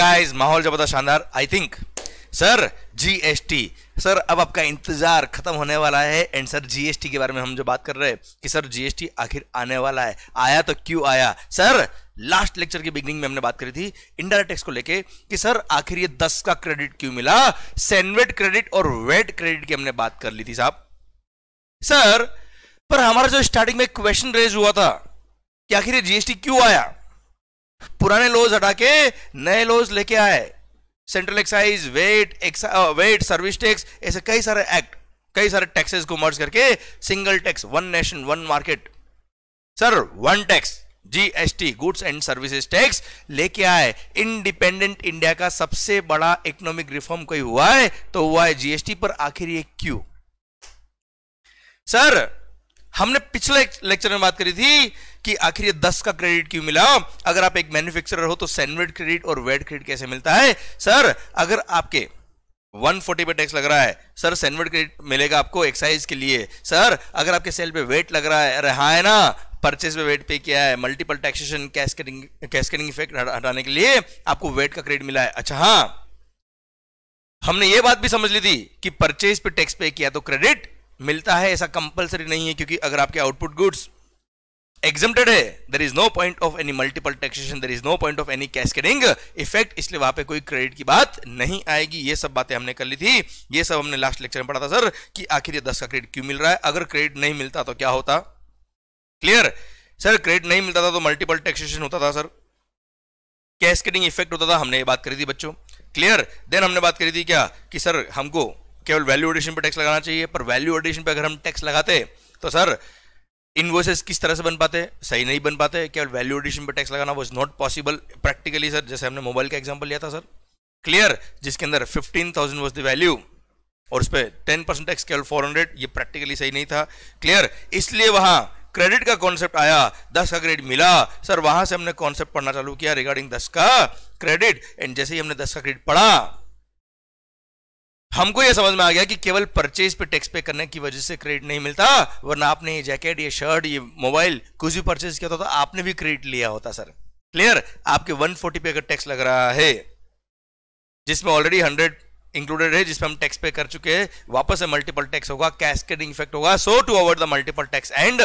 Guys माहौल जबरदस्त शानदार I think sir GST sir अब आपका इंतजार खत्म होने वाला है एंड सर जीएसटी के बारे में हम जो बात कर रहे हैं कि सर जीएसटी आखिर आने वाला है आया तो क्यों आया सर लास्ट लेक्चर की बिगनिंग में हमने बात करी थी इंडायरेक्ट टैक्स को लेके कि सर आखिर ये दस का क्रेडिट क्यों मिला सेनवेट क्रेडिट और वेट क्रेडिट की हमने बात कर ली थी साहब सर पर हमारा जो स्टार्टिंग में क्वेश्चन रेज हुआ था कि आखिर ये जीएसटी क्यों आया पुराने लोज हटा के नए लोज लेके आए central excise VAT VAT service tax ऐसे कई सारे एक्ट कई सारे टैक्सेस को मर्ज करके single tax one nation one market sir one tax GST goods and services tax लेके आए इंडिपेंडेंट इंडिया का सबसे बड़ा इकोनॉमिक रिफॉर्म कोई हुआ है तो हुआ है जीएसटी पर आखिर ये क्यों सर हमने पिछले लेक्चर में बात करी थी कि आखिर ये दस का क्रेडिट क्यों मिला अगर आप एक मैन्युफैक्चरर हो तो सैंडविड क्रेडिट और वेड क्रेडिट कैसे मिलता है सर अगर आपके 140 पे टैक्स लग रहा है सर सैंडविड क्रेडिट मिलेगा आपको एक्साइज के लिए सर अगर आपके सेल पे वेट लग रहा है अरे हाँ है ना परचेज पे वेट पे किया है multiple taxation cascading cascading effect हटाने के लिए आपको वेट का क्रेडिट मिला है अच्छा हाँ हमने ये बात भी समझ ली थी कि परचेज पे टैक्स पे किया तो क्रेडिट मिलता है ऐसा कंपलसरी नहीं है क्योंकि अगर आपके आउटपुट गुड्स एग्जेप्टेड है there is no point of any multiple taxation there is no point of any cascading effect इसलिए वहां पे कोई क्रेडिट की बात नहीं आएगी ये सब बातें हमने कर ली थी ये सब हमने लास्ट लेक्चर में पढ़ा था सर कि आखिर ये दस का क्रेडिट क्यों मिल रहा है अगर क्रेडिट नहीं मिलता तो क्या होता क्लियर सर क्रेडिट नहीं मिलता था तो मल्टीपल टैक्सेशन होता था सर कैस्केडिंग इफेक्ट होता था हमने ये बात करी थी बच्चों क्लियर देन हमने बात करी थी क्या कि सर हमको केवल वैल्यू एडिशन पर टैक्स लगाना चाहिए पर वैल्यू एडिशन पर अगर हम टैक्स लगाते तो सर इन्वॉइसेस किस तरह से बन पाते सही नहीं बन पाते केवल वैल्यू एडिशन पर टैक्स लगाना was not possible practically sir जैसे हमने मोबाइल का एग्जाम्पल लिया था सर क्लियर जिसके अंदर fifteen thousand was the value और उस पर टेन परसेंट टैक्स केवल फोर हंड्रेड ये प्रैक्टिकली सही नहीं था क्लियर इसलिए वहां क्रेडिट का कॉन्सेप्ट आया दस का क्रेडिट मिला सर वहां से हमने कॉन्सेप्ट पढ़ना चालू किया रिगार्डिंग दस का क्रेडिट एंड जैसे ही हमने दस का क्रेडिट पढ़ा हमको यह समझ में आ गया कि केवल परचेज पे टैक्स पे करने की वजह से क्रेडिट नहीं मिलता वरना आपने ये जैकेट ये शर्ट ये मोबाइल कुछ भी परचेज किया होता तो आपने भी क्रेडिट लिया होता सर क्लियर आपके 140 पे अगर टैक्स लग रहा है जिसमें ऑलरेडी 100 इंक्लूडेड है जिसमें हम टैक्स पे कर चुके हैं वापस से मल्टीपल टैक्स होगा कैस्केडिंग इफेक्ट होगा so to avoid the multiple tax and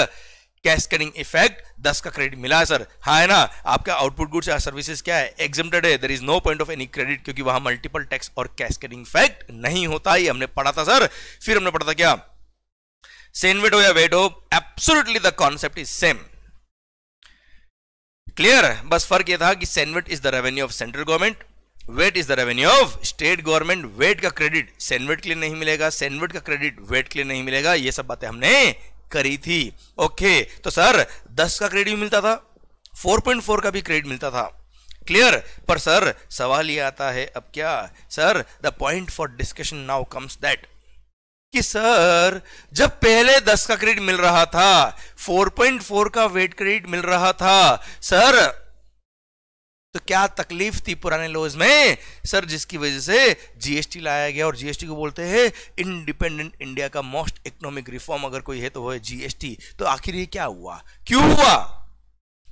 cascading effect दस का क्रेडिट मिला है सर हाँ है ना आपका आउटपुट गुड्स या सर्विसेज क्या है एग्जिमटेड है there is no point of any credit क्योंकि वहां मल्टीपल टैक्स और कैस्केडिंग इफेक्ट नहीं होता ही हमने पढ़ा था सर फिर हमने पढ़ा था क्या हो या वेट हो absolutely the concept is same clear बस फर्क यह था कि CENVAT is the revenue of central government VAT is the revenue of state government VAT का क्रेडिट सेनवेट के लिए नहीं मिलेगा सेनवेट का क्रेडिट वेट के लिए नहीं मिलेगा ये सब बातें हमने करी थी ओके तो सर दस का क्रेडिट मिलता था फोर पॉइंट फोर का भी क्रेडिट मिलता था क्लियर पर सर सवाल ये आता है अब क्या sir the point for discussion now comes that कि सर जब पहले 10 का क्रेडिट मिल रहा था 4.4 का वेट क्रेडिट मिल रहा था सर तो क्या तकलीफ थी पुराने लॉज में सर जिसकी वजह से जीएसटी लाया गया और जीएसटी को बोलते हैं इंडिपेंडेंट इंडिया का मोस्ट इकोनॉमिक रिफॉर्म अगर कोई है तो वो है जीएसटी तो आखिर ये क्या हुआ क्यों हुआ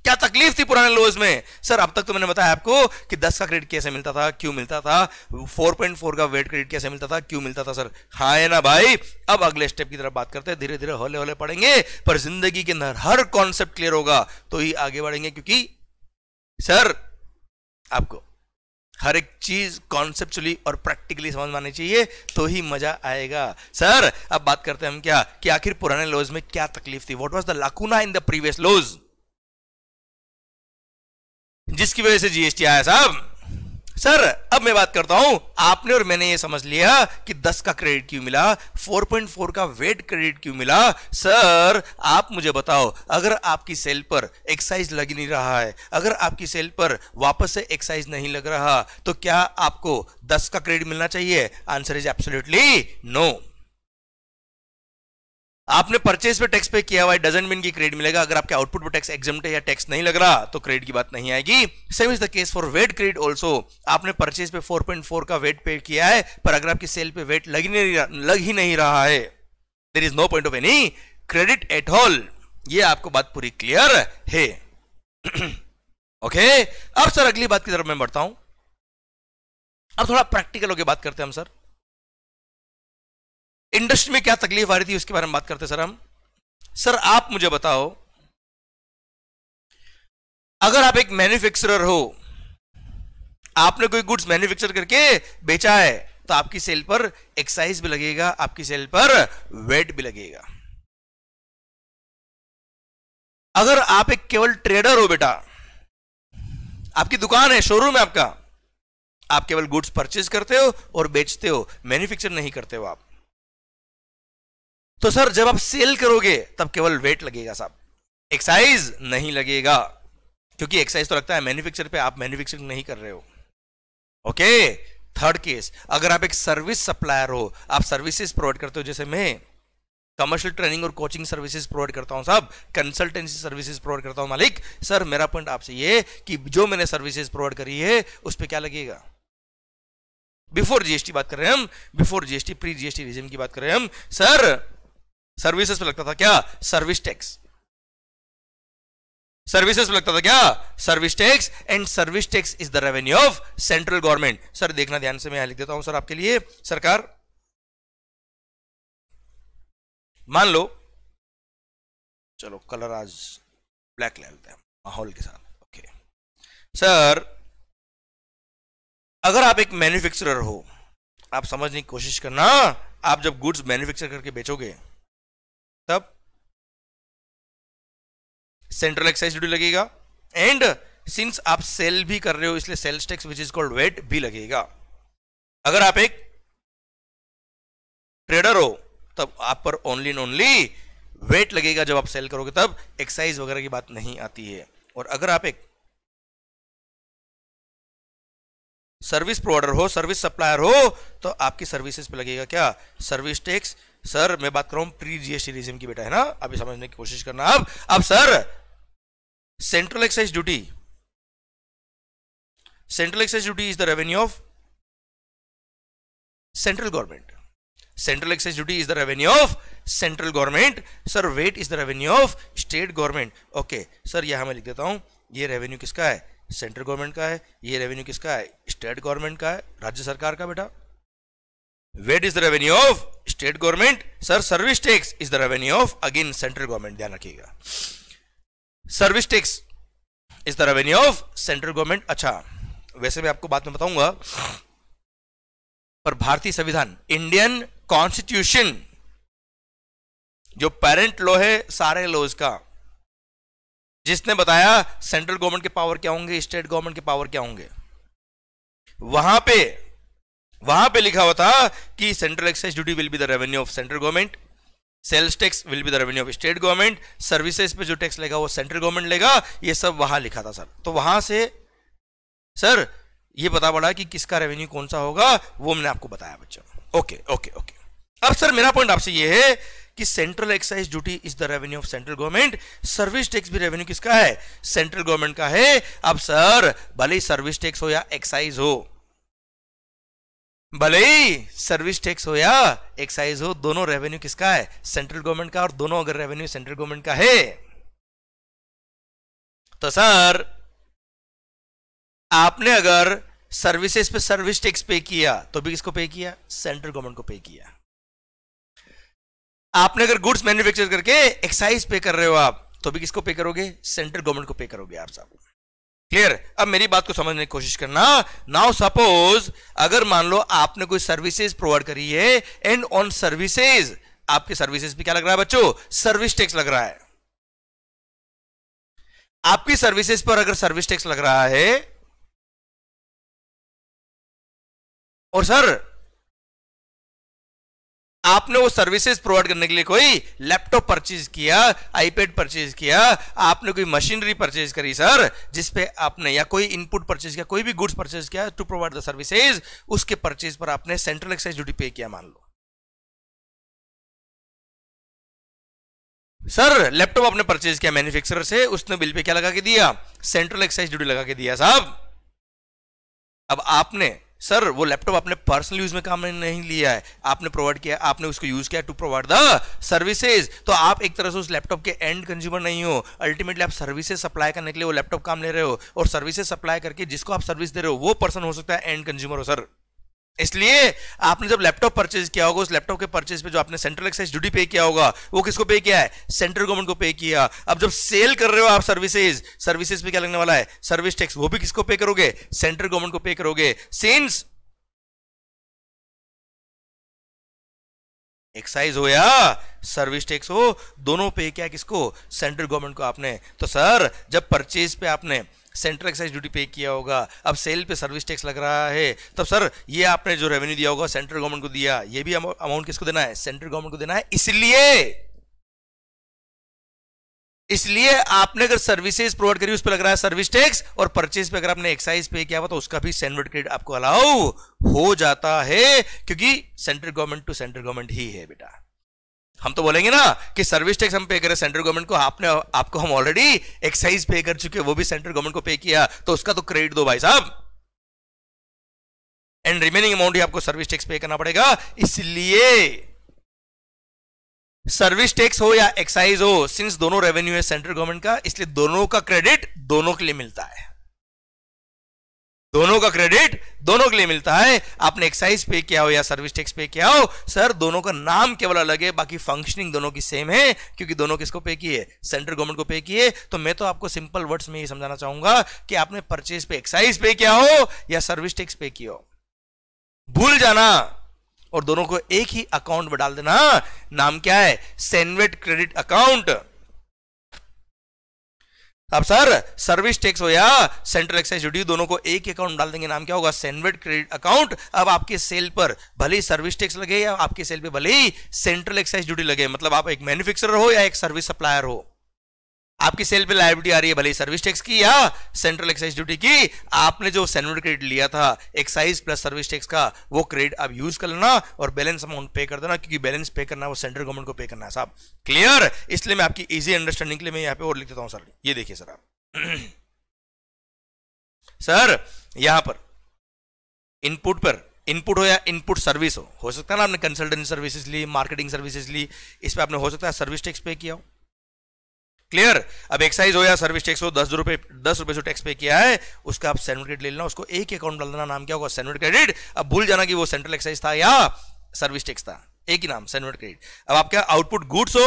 क्या तकलीफ थी पुराने लॉज में सर अब तक तो मैंने बताया आपको कि 10 का क्रेडिट कैसे मिलता था क्यों मिलता था 4.4 का वेट क्रेडिट कैसे मिलता था क्यों मिलता था सर हाँ है ना भाई अब अगले स्टेप की तरफ बात करते हैं धीरे धीरे हौले हौले पढ़ेंगे पर जिंदगी के अंदर हर कॉन्सेप्ट क्लियर होगा तो ही आगे बढ़ेंगे क्योंकि सर आपको हर एक चीज कॉन्सेप्चुअली और प्रैक्टिकली समझ में आनी चाहिए तो ही मजा आएगा सर अब बात करते हैं हम क्या कि आखिर पुराने लॉज में क्या तकलीफ थी what was the lacuna in the previous laws जिसकी वजह से जीएसटी आया साहब सर अब मैं बात करता हूं आपने और मैंने ये समझ लिया कि 10 का क्रेडिट क्यों मिला 4.4 का वेट क्रेडिट क्यों मिला सर आप मुझे बताओ अगर आपकी सेल पर एक्साइज लग नहीं रहा है अगर आपकी सेल पर वापस से एक्साइज नहीं लग रहा तो क्या आपको 10 का क्रेडिट मिलना चाहिए आंसर इज एब्सोल्युटली नो आपने परचेज पे टैक्स पे किया हुआ है डजेंट मीन की क्रेडिट मिलेगा अगर आपके आउटपुट पर टैक्स एग्जाम है या टैक्स नहीं लग रहा तो क्रेडिट की बात नहीं आएगी same is the case for VAT credit also आपने परचेज पे 4.4 का वेट पे किया है पर अगर आपकी सेल पे वेट लग ही नहीं लग ही नहीं रहा है there is no point of any credit at all ये आपको बात पूरी क्लियर है ओके अब सर अगली बात की तरफ मैं बढ़ता हूं अब थोड़ा प्रैक्टिकल होकर बात करते हैं हम सर इंडस्ट्री में क्या तकलीफ आ रही थी उसके बारे में बात करते सर हम सर आप मुझे बताओ अगर आप एक मैन्युफैक्चरर हो आपने कोई गुड्स मैन्युफैक्चर करके बेचा है तो आपकी सेल पर एक्साइज भी लगेगा आपकी सेल पर वेट भी लगेगा अगर आप एक केवल ट्रेडर हो बेटा आपकी दुकान है शोरूम है आपका आप केवल गुड्स परचेज करते हो और बेचते हो मैन्युफैक्चर नहीं करते हो आप तो सर जब आप सेल करोगे तब केवल वेट लगेगा साहब एक्साइज नहीं लगेगा क्योंकि एक्साइज तो लगता है मैन्युफैक्चर पे आप मैन्युफैक्चर नहीं कर रहे हो ओके थर्ड केस अगर आप एक सर्विस सप्लायर हो आप सर्विसेज प्रोवाइड करते हो जैसे मैं कमर्शियल ट्रेनिंग और कोचिंग सर्विसेज प्रोवाइड करता हूं साहब कंसल्टेंसी सर्विसेज प्रोवाइड करता हूं मालिक सर मेरा पॉइंट आपसे ये कि जो मैंने सर्विसेज प्रोवाइड करी है उस पर क्या लगेगा बिफोर जीएसटी बात कर रहे हैं हम before GST pre GST regime की बात कर रहे हैं हम सर सर्विसेज पे लगता था क्या सर्विस टैक्स सर्विसेज पे लगता था क्या service tax and service tax is the revenue of central government sir देखना ध्यान से मैं यहां लिख देता हूं सर आपके लिए सरकार मान लो चलो कलर आज ब्लैक ले लेते हैं माहौल के साथ ओके सर अगर आप एक मैन्युफैक्चरर हो आप समझने की कोशिश करना आप जब गुड्स मैन्युफैक्चर करके बेचोगे तब सेंट्रल एक्साइज ड्यूटी लगेगा एंड सिंस आप सेल भी कर रहे हो इसलिए sales tax which is called VAT भी लगेगा अगर आप एक ट्रेडर हो तब आप पर ओनली एंड ओनली वेट लगेगा जब आप सेल करोगे तब एक्साइज वगैरह की बात नहीं आती है और अगर आप एक सर्विस प्रोवाइडर हो सर्विस सप्लायर हो तो आपकी सर्विसेज पे लगेगा क्या सर्विस टैक्स सर मैं बात कर रहा हूं प्री जीएसटी रिजिम की बेटा है ना अभी समझने की कोशिश करना अब अब sir central excise duty central excise duty is the revenue of central government central excise duty is the revenue of central government sir VAT is the revenue of state government okay sir यहां मैं लिख देता हूं ये revenue किसका है central government का है ये रेवेन्यू किसका है स्टेट गवर्नमेंट का है राज्य सरकार का बेटा VAT is the revenue of state government sir service tax is the revenue of again central government ध्यान रखिएगा service tax is the revenue of central government अच्छा वैसे मैं आपको बात में बताऊंगा पर भारतीय संविधान इंडियन कॉन्स्टिट्यूशन जो पेरेंट लॉ है सारे लॉज का जिसने बताया सेंट्रल गवर्नमेंट के पावर क्या होंगे स्टेट गवर्नमेंट के पावर क्या होंगे वहां पे वहां पे लिखा हुआ था कि central excise duty will be the revenue of central government sales tax will be the revenue of state government services पे जो टैक्स लेगा वो सेंट्रल गवर्नमेंट लेगा ये सब वहां लिखा था सर तो वहां से सर ये पता पड़ा कि किसका रेवेन्यू कौन सा होगा वो मैंने आपको बताया बच्चों ओके ओके ओके अब सर मेरा पॉइंट आपसे ये है कि central excise duty is the revenue of central government service tax भी रेवेन्यू किसका है सेंट्रल गवर्नमेंट का है अब सर भले ही सर्विस टैक्स हो या एक्साइज हो भले ही सर्विस टैक्स हो या एक्साइज हो दोनों रेवेन्यू किसका है सेंट्रल गवर्नमेंट का और दोनों अगर रेवेन्यू सेंट्रल गवर्नमेंट का है तो सर आपने अगर सर्विसेज पे सर्विस टैक्स पे किया तो भी किसको पे किया सेंट्रल गवर्नमेंट को पे किया आपने अगर गुड्स मैन्युफैक्चर करके एक्साइज पे कर रहे हो आप तो भी किसको पे करोगे सेंट्रल गवर्नमेंट को पे करोगे आप साहब क्लियर अब मेरी बात को समझने की कोशिश करना नाउ सपोज अगर मान लो आपने कोई सर्विसेज प्रोवाइड करी है एंड ऑन सर्विसेज आपके सर्विसेज पे क्या लग रहा है बच्चों सर्विस टैक्स लग रहा है आपकी सर्विसेज पर अगर सर्विस टैक्स लग रहा है और सर आपने वो सर्विसेज प्रोवाइड करने के लिए कोई लैपटॉप परचेज किया आईपैड परचेज किया आपने कोई मशीनरी परचेज करी सर जिसपे आपने या कोई इनपुट परचेज किया कोई भी गुड्स परचेज किया टू प्रोवाइड द सर्विसेज उसके परचेज पर आपने सेंट्रल एक्साइज ड्यूटी पे किया मान लो सर लैपटॉप आपने परचेज किया मैन्युफैक्चरर से उसने बिल पे क्या लगा के दिया सेंट्रल एक्साइज ड्यूटी लगा के दिया साहब अब आपने सर वो लैपटॉप आपने पर्सनल यूज में काम नहीं लिया है आपने प्रोवाइड किया आपने उसको यूज किया टू प्रोवाइड द सर्विसेज तो आप एक तरह से उस लैपटॉप के एंड कंज्यूमर नहीं हो अल्टीमेटली आप सर्विसेज सप्लाई करने के लिए वो लैपटॉप काम ले रहे हो और सर्विसेज सप्लाई करके जिसको आप सर्विस दे रहे हो वो पर्सन हो सकता है एंड कंज्यूमर हो सर इसलिए आपने जब लैपटॉप परचेज किया होगा उस लैपटॉप के परचेज पे जो आपने सेंट्रल एक्साइज ड्यूटी पे किया होगा वो किसको पे किया है सेंट्रल गवर्नमेंट को पे किया अब जब सेल कर रहे हो आप सर्विसेज सर्विसेज पे क्या लगने वाला है सर्विस टैक्स वो भी किसको पे करोगे सेंट्रल गवर्नमेंट को पे करोगे सिंस एक्साइज हो या सर्विस टैक्स हो दोनों पे किया किसको सेंट्रल गवर्नमेंट को आपने तो सर जब परचेज पे आपने सेंट्रल एक्साइज ड्यूटी पे किया होगा अब सेल पे सर्विस टैक्स लग रहा है तब सर ये आपने जो रेवेन्यू दिया होगा सेंट्रल गवर्नमेंट को दिया ये भी अमाउंट किसको देना है सेंट्रल गवर्नमेंट को देना है इसलिए इसलिए आपने अगर सर्विसेज प्रोवाइड करी उस पर लग रहा है सर्विस टैक्स और परचेज पे अगर आपने एक्साइज पे किया हुआ तो उसका भी सैंडवर्ड क्रेडिट आपको अलाउ हो जाता है क्योंकि central government to central government ही है बेटा हम तो बोलेंगे ना कि सर्विस टैक्स हम पे करें सेंट्रल गवर्नमेंट को आपने आपको हम ऑलरेडी एक्साइज पे कर चुके वो भी सेंट्रल गवर्नमेंट को पे किया तो उसका तो क्रेडिट दो भाई साहब एंड रिमेनिंग अमाउंट ही आपको सर्विस टैक्स पे करना पड़ेगा इसलिए सर्विस टैक्स हो या एक्साइज हो सिंस दोनों रेवेन्यू है सेंट्रल गवर्नमेंट का इसलिए दोनों का क्रेडिट दोनों के लिए मिलता है दोनों का क्रेडिट दोनों के लिए मिलता है आपने एक्साइज पे किया हो या सर्विस टैक्स पे किया हो सर दोनों का नाम केवल अलग है बाकी फंक्शनिंग दोनों की सेम है क्योंकि दोनों किसको पे किए सेंट्रल गवर्नमेंट को पे किए तो मैं तो आपको सिंपल वर्ड्स में ये समझाना चाहूंगा कि आपने परचेज पे एक्साइज पे किया हो या सर्विस टैक्स पे किया हो भूल जाना और दोनों को एक ही अकाउंट में डाल देना नाम क्या है सेनवेट क्रेडिट अकाउंट अब सर सर्विस टैक्स हो या सेंट्रल एक्साइज ड्यूटी दोनों को एक अकाउंट डाल देंगे नाम क्या होगा सेंडवेड क्रेडिट अकाउंट अब आपके सेल पर भले ही सर्विस टैक्स लगे या आपके सेल पे भले ही सेंट्रल एक्साइज ड्यूटी लगे मतलब आप एक मैन्युफैक्चरर हो या एक सर्विस सप्लायर हो आपकी सेल पे लाइबिलिटी आ रही है भले सर्विस टैक्स की या सेंट्रल एक्साइज ड्यूटी की आपने जो सेनवेड क्रेडिट लिया था एक्साइज प्लस सर्विस टैक्स का वो क्रेडिट आप यूज कर लेना और बैलेंस अमाउंट पे कर देना क्योंकि बैलेंस पे करना वो सेंट्रल गवर्नमेंट को पे करना है साहब क्लियर इसलिए मैं आपकी इजी अंडरस्टैंडिंग के लिए मैं यहाँ पे और लिख देता हूँ सर ये देखिए सर आप सर यहां पर इनपुट पर इनपुट हो या इनपुट सर्विस हो हो सकता है ना आपने कंसल्टेंसी सर्विसेज ली मार्केटिंग सर्विसेज ली इस पे आपने हो सकता है सर्विस टैक्स पे किया हो क्लियर अब एक्साइज हो या सर्विस टैक्स हो दस रुपए दस रुपए जो टैक्स पे किया है उसका आप सेंट्रल क्रेडिट ले लेना उसको एक अकाउंट डाल देना नाम क्या होगा सेंट्रल क्रेडिट अब भूल जाना कि वो सेंट्रल एक्साइज था या सर्विस टैक्स था एक ही नाम सेंट्रल क्रेडिट अब आपका आउटपुट गुड्स हो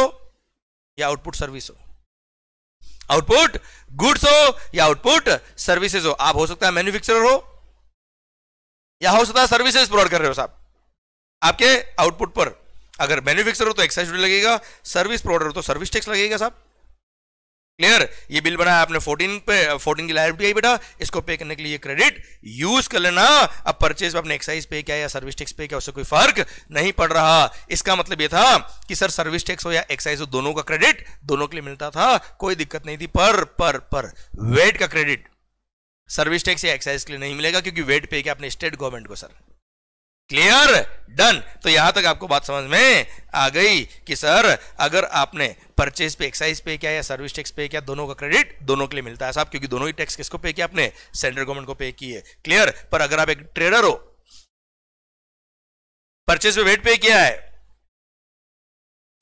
या आउटपुट सर्विस हो आउटपुट गुड्स हो या आउटपुट सर्विसेज हो आप हो सकता है मैन्युफैक्चरर हो या हो सकता है सर्विसेज प्रोवाइड कर रहे हो साहब आपके आउटपुट पर अगर मैन्युफैक्चरर हो तो एक्साइज ड्यूटी लगेगा सर्विस प्रोवाइडर हो तो सर्विस टैक्स लगेगा साहब क्लियर ये बिल बनाया आपने 14 पे 14 की लाइबिलिटी आई बेटा इसको पे करने के लिए क्रेडिट यूज कर लेना अब परचेज अपने एक्साइज पे क्या या सर्विस टैक्स पे क्या उससे कोई फर्क नहीं पड़ रहा इसका मतलब ये था कि सर सर्विस टैक्स हो या एक्साइज हो दोनों का क्रेडिट दोनों के लिए मिलता था कोई दिक्कत नहीं थी पर पर पर वेट का क्रेडिट सर्विस टैक्स या एक्साइज के लिए नहीं मिलेगा क्योंकि वेट पे किया अपने स्टेट गवर्नमेंट को सर क्लियर डन तो यहां तक आपको बात समझ में आ गई कि सर अगर आपने परचेज पे एक्साइज पे किया या सर्विस टैक्स पे किया दोनों का क्रेडिट दोनों के लिए मिलता है साहब क्योंकि दोनों ही टैक्स किसको पे किया आपने सेंट्रल गवर्नमेंट को पे किए क्लियर पर अगर आप एक ट्रेडर हो परचेज पे वेट पे किया है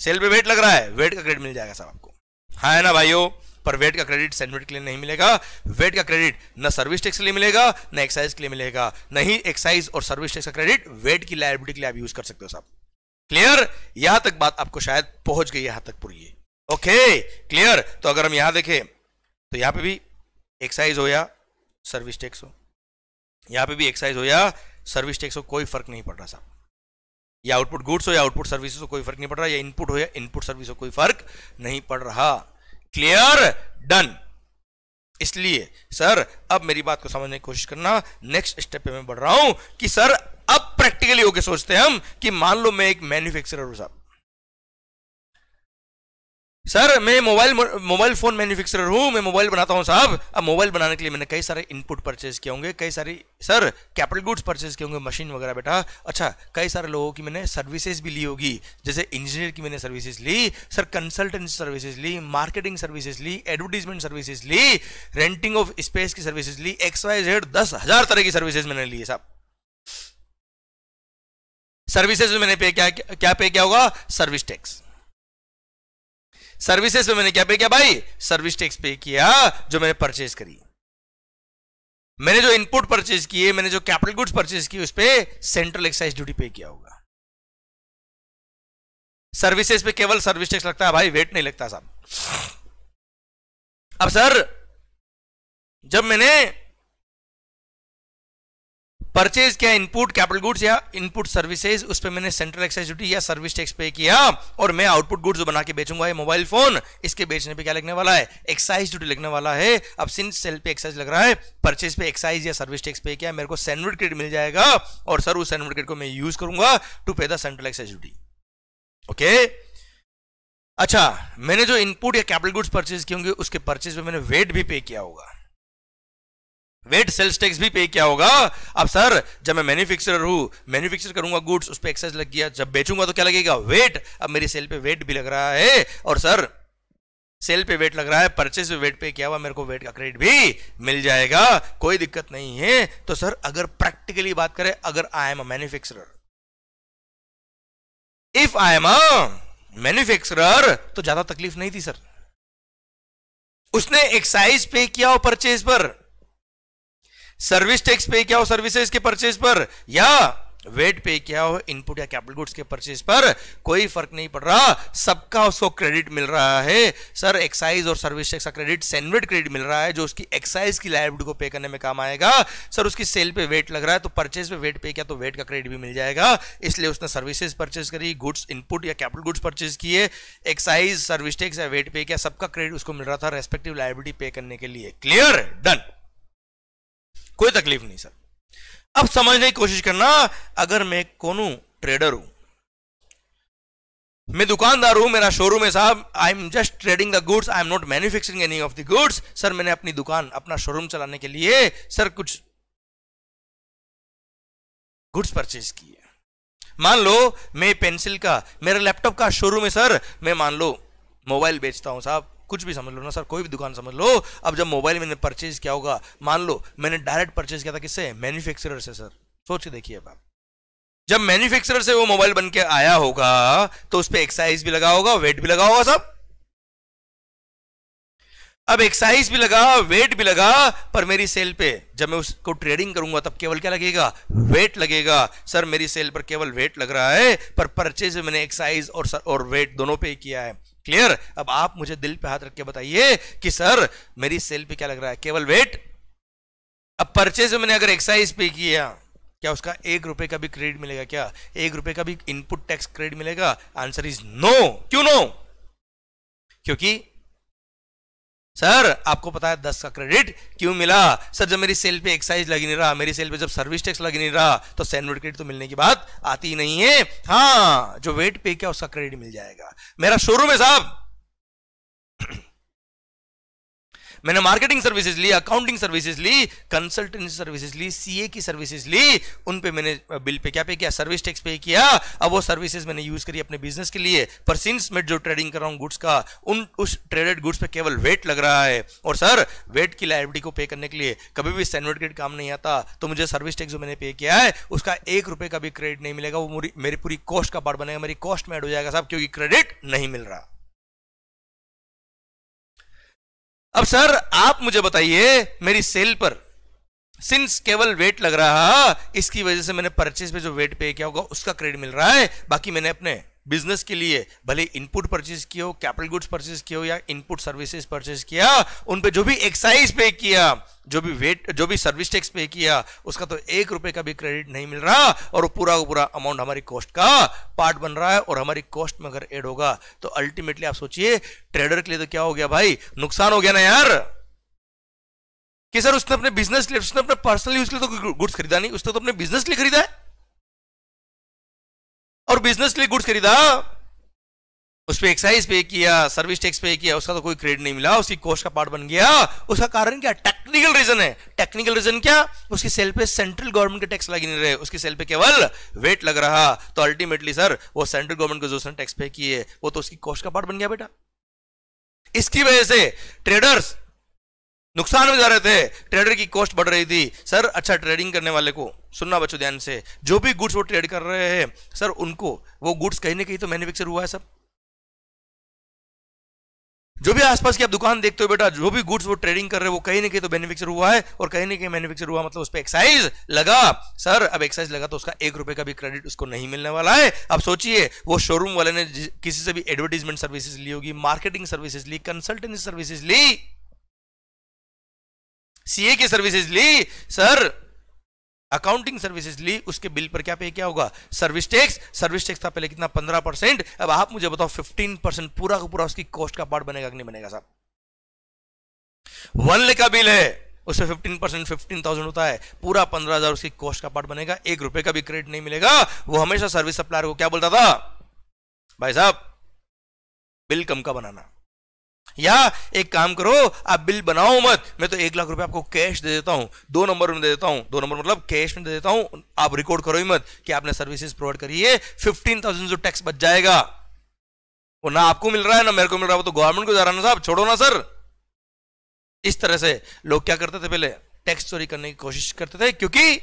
सेल पे वेट लग रहा है वेट का क्रेडिट मिल जाएगा साहब आपको हाँ है ना भाइयों पर वेट का क्रेडिट सेंटमेंट के लिए नहीं मिलेगा वेट का क्रेडिट न सर्विस टैक्स के लिए मिलेगा न एक्साइज के लिए मिलेगा नहीं एक्साइज और सर्विस टैक्स का क्रेडिट वेट की लाइबिलिटी के लिए आप यूज कर सकते हो साहब क्लियर यहां तक बात आपको शायद पहुंच गई यहां तक पूरी ओके क्लियर तो अगर हम यहां देखें तो यहां पे भी एक्साइज हो या सर्विस टैक्स हो यहां पे भी एक्साइज हो या सर्विस टैक्स हो कोई फर्क नहीं पड़ रहा साहब या आउटपुट गुड्स हो या आउटपुट सर्विसेज हो कोई फर्क नहीं पड़ रहा या इनपुट हो या इनपुट सर्विस हो कोई फर्क नहीं पड़ रहा क्लियर डन इसलिए सर अब मेरी बात को समझने की कोशिश करना नेक्स्ट स्टेप पे मैं बढ़ रहा हूं कि सर अब प्रैक्टिकली होके सोचते हैं हम कि मान लो मैं एक मैन्युफैक्चरर हूं साहब सर मैं मोबाइल मोबाइल फ़ोन मैन्युफैक्चरर हूँ मैं मोबाइल बनाता हूं साहब अब मोबाइल बनाने के लिए मैंने कई सारे इनपुट परचेज किए होंगे कई सारी सर कैपिटल गुड्स परचेज किए होंगे मशीन वगैरह बेटा अच्छा कई सारे लोगों की मैंने सर्विसेज भी ली होगी जैसे इंजीनियर की मैंने सर्विसेज ली सर कंसल्टेंसी सर्विसेज ली मार्केटिंग सर्विसेज ली एडवर्टीजमेंट सर्विसेज ली रेंटिंग ऑफ स्पेस की सर्विसेज ली एक्स वाई जेड दस हज़ार तरह की सर्विसेज मैंने ली साहब सर्विसेज मैंने पे क्या क्या पे क्या होगा सर्विस टैक्स सर्विसेज में मैंने क्या पे किया भाई सर्विस टैक्स पे किया जो मैंने परचेज करी मैंने जो इनपुट परचेज किए मैंने जो कैपिटल गुड्स परचेज किए उस पर सेंट्रल एक्साइज ड्यूटी पे किया होगा सर्विसेज पे केवल सर्विस टैक्स लगता है भाई वेट नहीं लगता साहब अब सर जब मैंने परचेज किया इनपुट कैपिटल गुड्स या इनपुट सर्विसेज उस पर मैंने सेंट्रल एक्साइज ड्यूटी या सर्विस टैक्स पे किया और मैं आउटपुट गुड्स बना के बेचूंगा ये मोबाइल फोन इसके बेचने पे क्या लगने वाला है एक्साइज ड्यूटी लगने वाला है अब सिंस सेल पे एक्साइज लग रहा है परचेज पे एक्साइज या सर्विस टैक्स पे किया मेरे को सैंडविड क्रेडिट मिल जाएगा और सर उस सैंडविड क्रेडिट को मैं यूज करूंगा to pay the central excise duty okay अच्छा मैंने जो इनपुट या कैपिटल गुड्स परचेज किए होंगे उसके परचेज पे मैंने वेट भी पे किया होगा वेट सेल्स टैक्स भी पे किया होगा अब सर जब मैं मैन्युफैक्चरर हूँ मैन्युफैक्चर करूंगा गुड्स उस पर एक्साइज लग गया जब बेचूंगा तो क्या लगेगा वेट अब मेरी सेल पे वेट भी लग रहा है और सर सेल पे वेट लग रहा है परचेस पे वेट पे क्या हुआ मेरे को वेट का क्रेडिट भी मिल जाएगा कोई दिक्कत नहीं है तो सर अगर प्रैक्टिकली बात करें अगर I am a manufacturer if I am a manufacturer तो ज्यादा तकलीफ नहीं थी सर उसने एक्साइज पे किया और परचेज पर सर्विस टैक्स पे किया हो सर्विसेज के परचेज पर या वेट पे किया हो इनपुट या कैपिटल गुड्स के परचेज पर कोई फर्क नहीं पड़ रहा सबका उसको क्रेडिट मिल रहा है सर एक्साइज और सर्विस टैक्स का क्रेडिट सेनवेट क्रेडिट मिल रहा है जो उसकी एक्साइज की लाइबिलिटी को पे करने में काम आएगा सर उसकी सेल पे वेट लग रहा है तो परचेज पे वेट पे किया तो वेट का क्रेडिट भी मिल जाएगा इसलिए उसने सर्विसेज परचेज करी गुड्स इनपुट या कैपिटल गुड्स परचेज किए एक्साइज सर्विस टैक्स या वेट पे किया सबका क्रेडिट उसको मिल रहा था रेस्पेक्टिव लाइबिलिटी पे करने के लिए क्लियर डन कोई तकलीफ नहीं सर अब समझने की कोशिश करना अगर मैं कौन ट्रेडर हूं मैं दुकानदार हूं मेरा शोरूम है साहब I am just trading the goods I am not manufacturing any of the goods sir मैंने अपनी दुकान अपना शोरूम चलाने के लिए सर कुछ गुड्स परचेज किए मान लो मैं पेंसिल का मेरा लैपटॉप का शोरूम है सर मैं मान लो मोबाइल बेचता हूं साहब कुछ भी समझ लो ना सर कोई भी दुकान समझ लो अब जब मोबाइल मैंने परचेज किया होगा मान लो मैंने डायरेक्ट परचेज किया था किससे मैन्युफैक्चरर से सर सोच के देखिए आप जब मैन्युफैक्चरर से वो मोबाइल बन के आया होगा तो उस पर एक्साइज भी लगा होगा वेट भी लगा होगा सब अब एक्साइज भी लगा वेट भी लगा पर मेरी सेल पे जब मैं उसको ट्रेडिंग करूंगा तब केवल क्या लगेगा वेट लगेगा सर मेरी सेल पर केवल वेट लग रहा है पर परचेज मैंने एक्साइज और सर और वेट दोनों पे किया है क्लियर अब आप मुझे दिल पे हाथ रख के बताइए कि सर मेरी सेल पे क्या लग रहा है केवल वेट अब परचेज में मैंने अगर एक्साइज पे किया क्या उसका एक रुपए का भी क्रेडिट मिलेगा क्या एक रुपए का भी इनपुट टैक्स क्रेडिट मिलेगा आंसर इज नो क्यों नो क्योंकि सर आपको पता है दस का क्रेडिट क्यों मिला सर जब मेरी सेल पे एक्साइज लगी नहीं रहा मेरी सेल पे जब सर्विस टैक्स लगी नहीं रहा तो सैनवर्ड क्रेडिट तो मिलने की बात आती ही नहीं है हाँ जो वेट पे किया उसका क्रेडिट मिल जाएगा मेरा शोरूम है साहब मैंने मार्केटिंग सर्विसेज ली अकाउंटिंग सर्विसेज ली कंसल्टेंसी सर्विसेज ली सीए की सर्विसेज ली उन पे मैंने बिल पे क्या पे किया सर्विस टैक्स पे किया अब वो सर्विसेज मैंने यूज करी अपने बिजनेस के लिए पर सिंस मैं जो ट्रेडिंग कर रहा हूँ गुड्स का उन उस ट्रेडेड गुड्स पे केवल वेट लग रहा है और सर वेट की लाइबिलिटी को पे करने के लिए कभी भी स्टैंडर्ड क्रेडिट काम नहीं आता तो मुझे सर्विस टैक्स जो मैंने पे किया है उसका एक रुपये का भी क्रेडिट नहीं मिलेगा वो मेरी पूरी कॉस्ट का पार्ट बनेगा मेरी कॉस्ट में एड हो जाएगा साहब क्योंकि क्रेडिट नहीं मिल रहा अब सर आप मुझे बताइए मेरी सेल पर सिंस केवल वेट लग रहा है इसकी वजह से मैंने परचेज पे जो वेट पे किया होगा उसका क्रेडिट मिल रहा है बाकी मैंने अपने बिजनेस के लिए भले इनपुट परचेज किया हो कैपिटल गुड्स परचेज किया हो या इनपुट सर्विसेज परचेज किया उन पे जो भी एक्साइज पे किया जो भी वेट जो भी सर्विस टैक्स पे किया उसका तो एक रुपए का भी क्रेडिट नहीं मिल रहा और वो पूरा पूरा अमाउंट हमारी कॉस्ट का पार्ट बन रहा है और हमारी कॉस्ट में अगर एड होगा तो अल्टीमेटली आप सोचिए ट्रेडर के लिए तो क्या हो गया भाई नुकसान हो गया ना यार कि सर उसने अपने बिजनेस लिए उसने अपने पर्सनल यूज के लिए तो गुड्स खरीदा नहीं उसने तो अपने बिजनेस लिए खरीदा है और बिजनेस लिए गुड्स खरीदा उस पर एक्साइज पे किया सर्विस टैक्स पे किया उसका तो कोई क्रेडिट नहीं मिला उसकी कोर्स का पार्ट बन गया उसका कारण क्या टेक्निकल रीजन है टेक्निकल रीजन क्या उसकी सेल पे सेंट्रल गवर्नमेंट के टैक्स लग नहीं रहे उसकी सेल पे केवल वेट लग रहा तो अल्टीमेटली सर वो सेंट्रल गवर्नमेंट को जो उसने टैक्स पे किए वो तो उसकी कोर्स का पार्ट बन गया बेटा इसकी वजह से ट्रेडर्स नुकसान में जा रहे थे ट्रेडर की कॉस्ट बढ़ रही थी सर अच्छा ट्रेडिंग करने वाले को सुनना बच्चों ध्यान से जो भी गुड्स वो ट्रेड कर रहे हैं सर उनको वो गुड्स कहीं ना कहीं तो मैन्युफैक्चर हुआ है सर जो भी आसपास की आप दुकान देखते हो बेटा जो भी गुड्स वो ट्रेडिंग कर रहे हैं वो कहीं ना कहीं तो मैन्युफैक्चर हुआ है और कहीं ना कहीं मैन्युफैक्चर हुआ मतलब उस पर एक्साइज लगा सर अब एक्साइज लगा तो उसका एक रुपए का भी क्रेडिट उसको नहीं मिलने वाला है आप सोचिए वो शोरूम वाले ने किसी से भी एडवर्टीजमेंट सर्विसेज ली होगी मार्केटिंग सर्विसेज ली कंसल्टेंसी सर्विसेज ली सीए की सर्विसेज ली सर अकाउंटिंग सर्विसेज ली उसके बिल पर क्या पे क्या होगा सर्विस टैक्स सर्विस टैक्स था पहले कितना पंद्रह परसेंट अब आप मुझे बताओ फिफ्टीन परसेंट पूरा का पूरा उसकी कॉस्ट का पार्ट बनेगा कि नहीं बनेगा साहब वन लेख का बिल है उससे फिफ्टीन परसेंट फिफ्टीन थाउजेंड होता है पूरा पंद्रह हजार उसकी कॉस्ट का पार्ट बनेगा एक रुपए का भी क्रेडिट नहीं मिलेगा वो हमेशा सर्विस सप्लायर को क्या बोलता था भाई साहब बिल कम का बनाना या एक काम करो आप बिल बनाओ मत मैं तो एक लाख रुपए आपको कैश दे देता हूं दो नंबर में दे देता हूं दो नंबर मतलब कैश में दे देता हूं आप रिकॉर्ड करो ही मत कि आपने सर्विसेज प्रोवाइड करी है फिफ्टीन थाउजेंड जो टैक्स बच जाएगा वो ना आपको मिल रहा है ना मेरे को मिल रहा है वो तो गवर्नमेंट को जा रहा ना साहब छोड़ो ना सर इस तरह से लोग क्या करते थे पहले टैक्स चोरी करने की कोशिश करते थे क्योंकि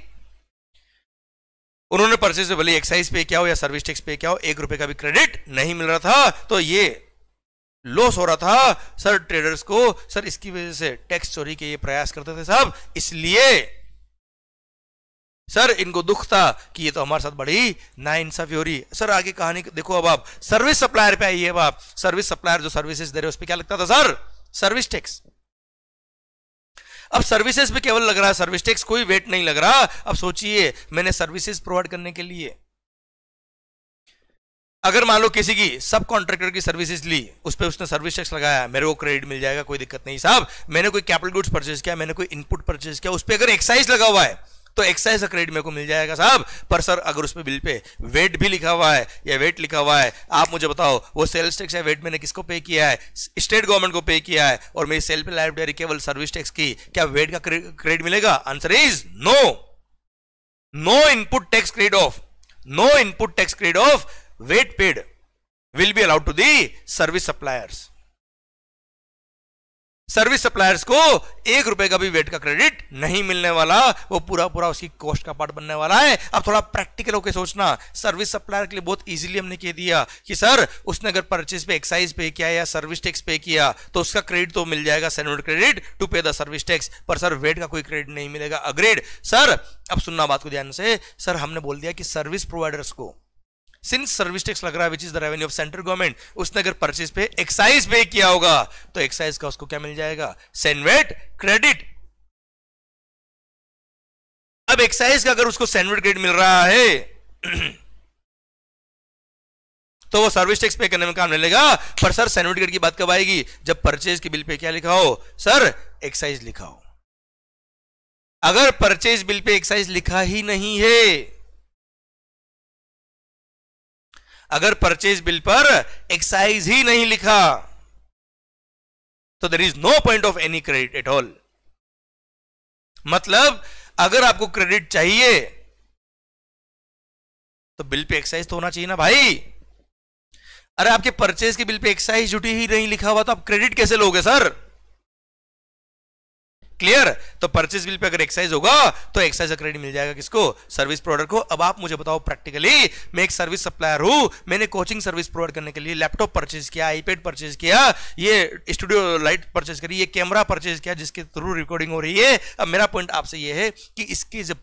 उन्होंने परचेज भले एक्साइज पे क्या हो या सर्विस टैक्स पे क्या हो एक रुपए का भी क्रेडिट नहीं मिल रहा था तो ये लॉस हो रहा था सर ट्रेडर्स को सर इसकी वजह से टैक्स चोरी के ये प्रयास करते थे साहब इसलिए सर इनको दुख था कि ये तो हमारे साथ बड़ी नाइंसाफी हो रही सर आगे कहानी देखो अब आप सर्विस सप्लायर पे आई है आप सर्विस सप्लायर जो सर्विसेज दे रहे उस पर क्या लगता था सर सर्विस टैक्स अब सर्विसेज पे केवल लग रहा है सर्विस टैक्स कोई वेट नहीं लग रहा अब सोचिए मैंने सर्विसेज प्रोवाइड करने के लिए अगर मान लो किसी की सब कॉन्ट्रेक्टर की सर्विसेज ली उस पर उसने सर्विस टैक्स लगाया मेरे को क्रेडिट मिल जाएगा कोई दिक्कत नहीं साहब मैंने कोई कैपिटल गुड्स परचेज किया मैंने कोई इनपुट परचेज किया उस पर अगर एक्साइज लगा हुआ है तो एक्साइज का क्रेडिट मेरे को मिल जाएगा साहब पर सर अगर उसमें बिल पे वेट भी लिखा हुआ है या वेट लिखा हुआ है आप मुझे बताओ वो सेल्स टैक्स या वेट मैंने किसको पे किया है स्टेट गवर्नमेंट को पे किया है और मेरी सेल पे लाइब्रेरी केवल सर्विस टैक्स की क्या वेट का क्रेडिट मिलेगा answer is no no input tax credit of no input tax credit of weight paid will be allowed to the service suppliers service suppliers को एक रुपए का भी वेट का क्रेडिट नहीं मिलने वाला वो पूरा पूरा उसकी कॉस्ट का पार्ट बनने वाला है अब थोड़ा प्रैक्टिकल होकर सोचना सर्विस सप्लायर के लिए बहुत इजीली हमने कह दिया कि सर उसने अगर परचेज पे एक्साइज पे किया या सर्विस टैक्स पे किया तो उसका क्रेडिट तो मिल जाएगा CENVAT credit to pay the service tax पर सर वेट का कोई क्रेडिट नहीं मिलेगा अग्रेड सर अब सुनना बात को ध्यान से सर हमने बोल दिया कि सर्विस प्रोवाइडर्स को सिंस सर्विस टैक्स लग रहा है which is the revenue of central government उसने अगर परचेज पे एक्साइज पे किया होगा तो एक्साइज का उसको क्या मिल जाएगा सेनवेट क्रेडिट अब एक्साइज का अगर उसको सेनवेट क्रेडिट मिल रहा है तो वो सर्विस टैक्स पे करने में काम नहीं लेगा पर सर सेनवेट क्रेडिट की बात कब आएगी जब परचेज के बिल पे क्या लिखा हो सर एक्साइज लिखा हो अगर परचेज बिल पे एक्साइज लिखा ही नहीं है अगर परचेज बिल पर एक्साइज ही नहीं लिखा तो there is no point of any credit at all मतलब अगर आपको क्रेडिट चाहिए तो बिल पे एक्साइज तो होना चाहिए ना भाई अरे आपके परचेज के बिल पे एक्साइज ड्यूटी ही नहीं लिखा हुआ तो आप क्रेडिट कैसे लोगे सर क्लियर तो परचेज बिल पे अगर एक्साइज होगा तो एक्साइज क्रेडिट मिल जाएगा किसको सर्विस प्रोवाइडर को अब आप मुझे बताओ प्रैक्टिकली मैं एक सर्विस सप्लायर हूं मैंने कोचिंग सर्विस प्रोवाइड करने के लिए लैपटॉप परचेज किया आईपैड परचेज किया ये स्टूडियो लाइट परचेज करी ये कैमरा परचेज किया जिसके थ्रू रिकॉर्डिंग हो रही है अब मेरा पॉइंट आपसे यह है कि इसकी जब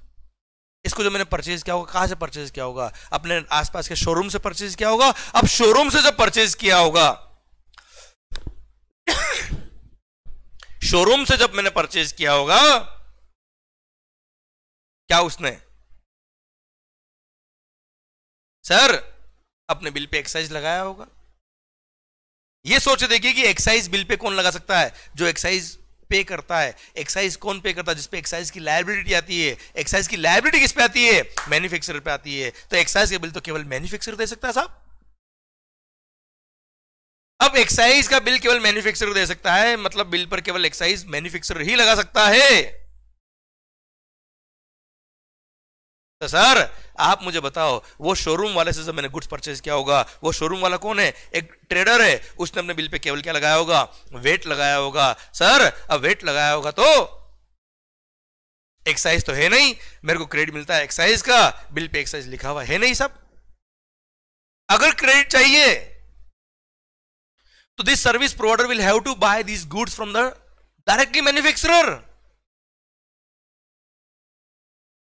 इसको जो मैंने परचेज किया होगा कहां से परचेज किया होगा अपने आसपास के शोरूम से परचेज किया होगा अब शोरूम से जब परचेज किया होगा शोरूम से जब मैंने परचेज किया होगा क्या उसने सर अपने बिल पे एक्साइज लगाया होगा यह सोच देखिए कि एक्साइज बिल पे कौन लगा सकता है जो एक्साइज पे करता है एक्साइज कौन पे करता है जिसपे एक्साइज की लाइबिलिटी आती है एक्साइज की लाइबिलिटी किस पे आती है मैन्युफैक्चरर पे आती है तो एक्साइज के बिल तो केवल मैन्युफैक्चरर दे सकता है साहब अब एक्साइज का बिल केवल मैन्युफैक्चरर दे सकता है मतलब बिल पर केवल एक्साइज मैन्युफैक्चरर ही लगा सकता है तो सर आप मुझे बताओ वो शोरूम वाले से जब मैंने गुड्स परचेज किया होगा वो शोरूम वाला कौन है एक ट्रेडर है उसने अपने बिल पे केवल क्या लगाया होगा वेट लगाया होगा सर अब वेट लगाया होगा तो एक्साइज तो है नहीं मेरे को क्रेडिट मिलता है एक्साइज का बिल पे एक्साइज लिखा हुआ है नहीं सब अगर क्रेडिट चाहिए तो this service provider will have to buy this goods from the directly manufacturer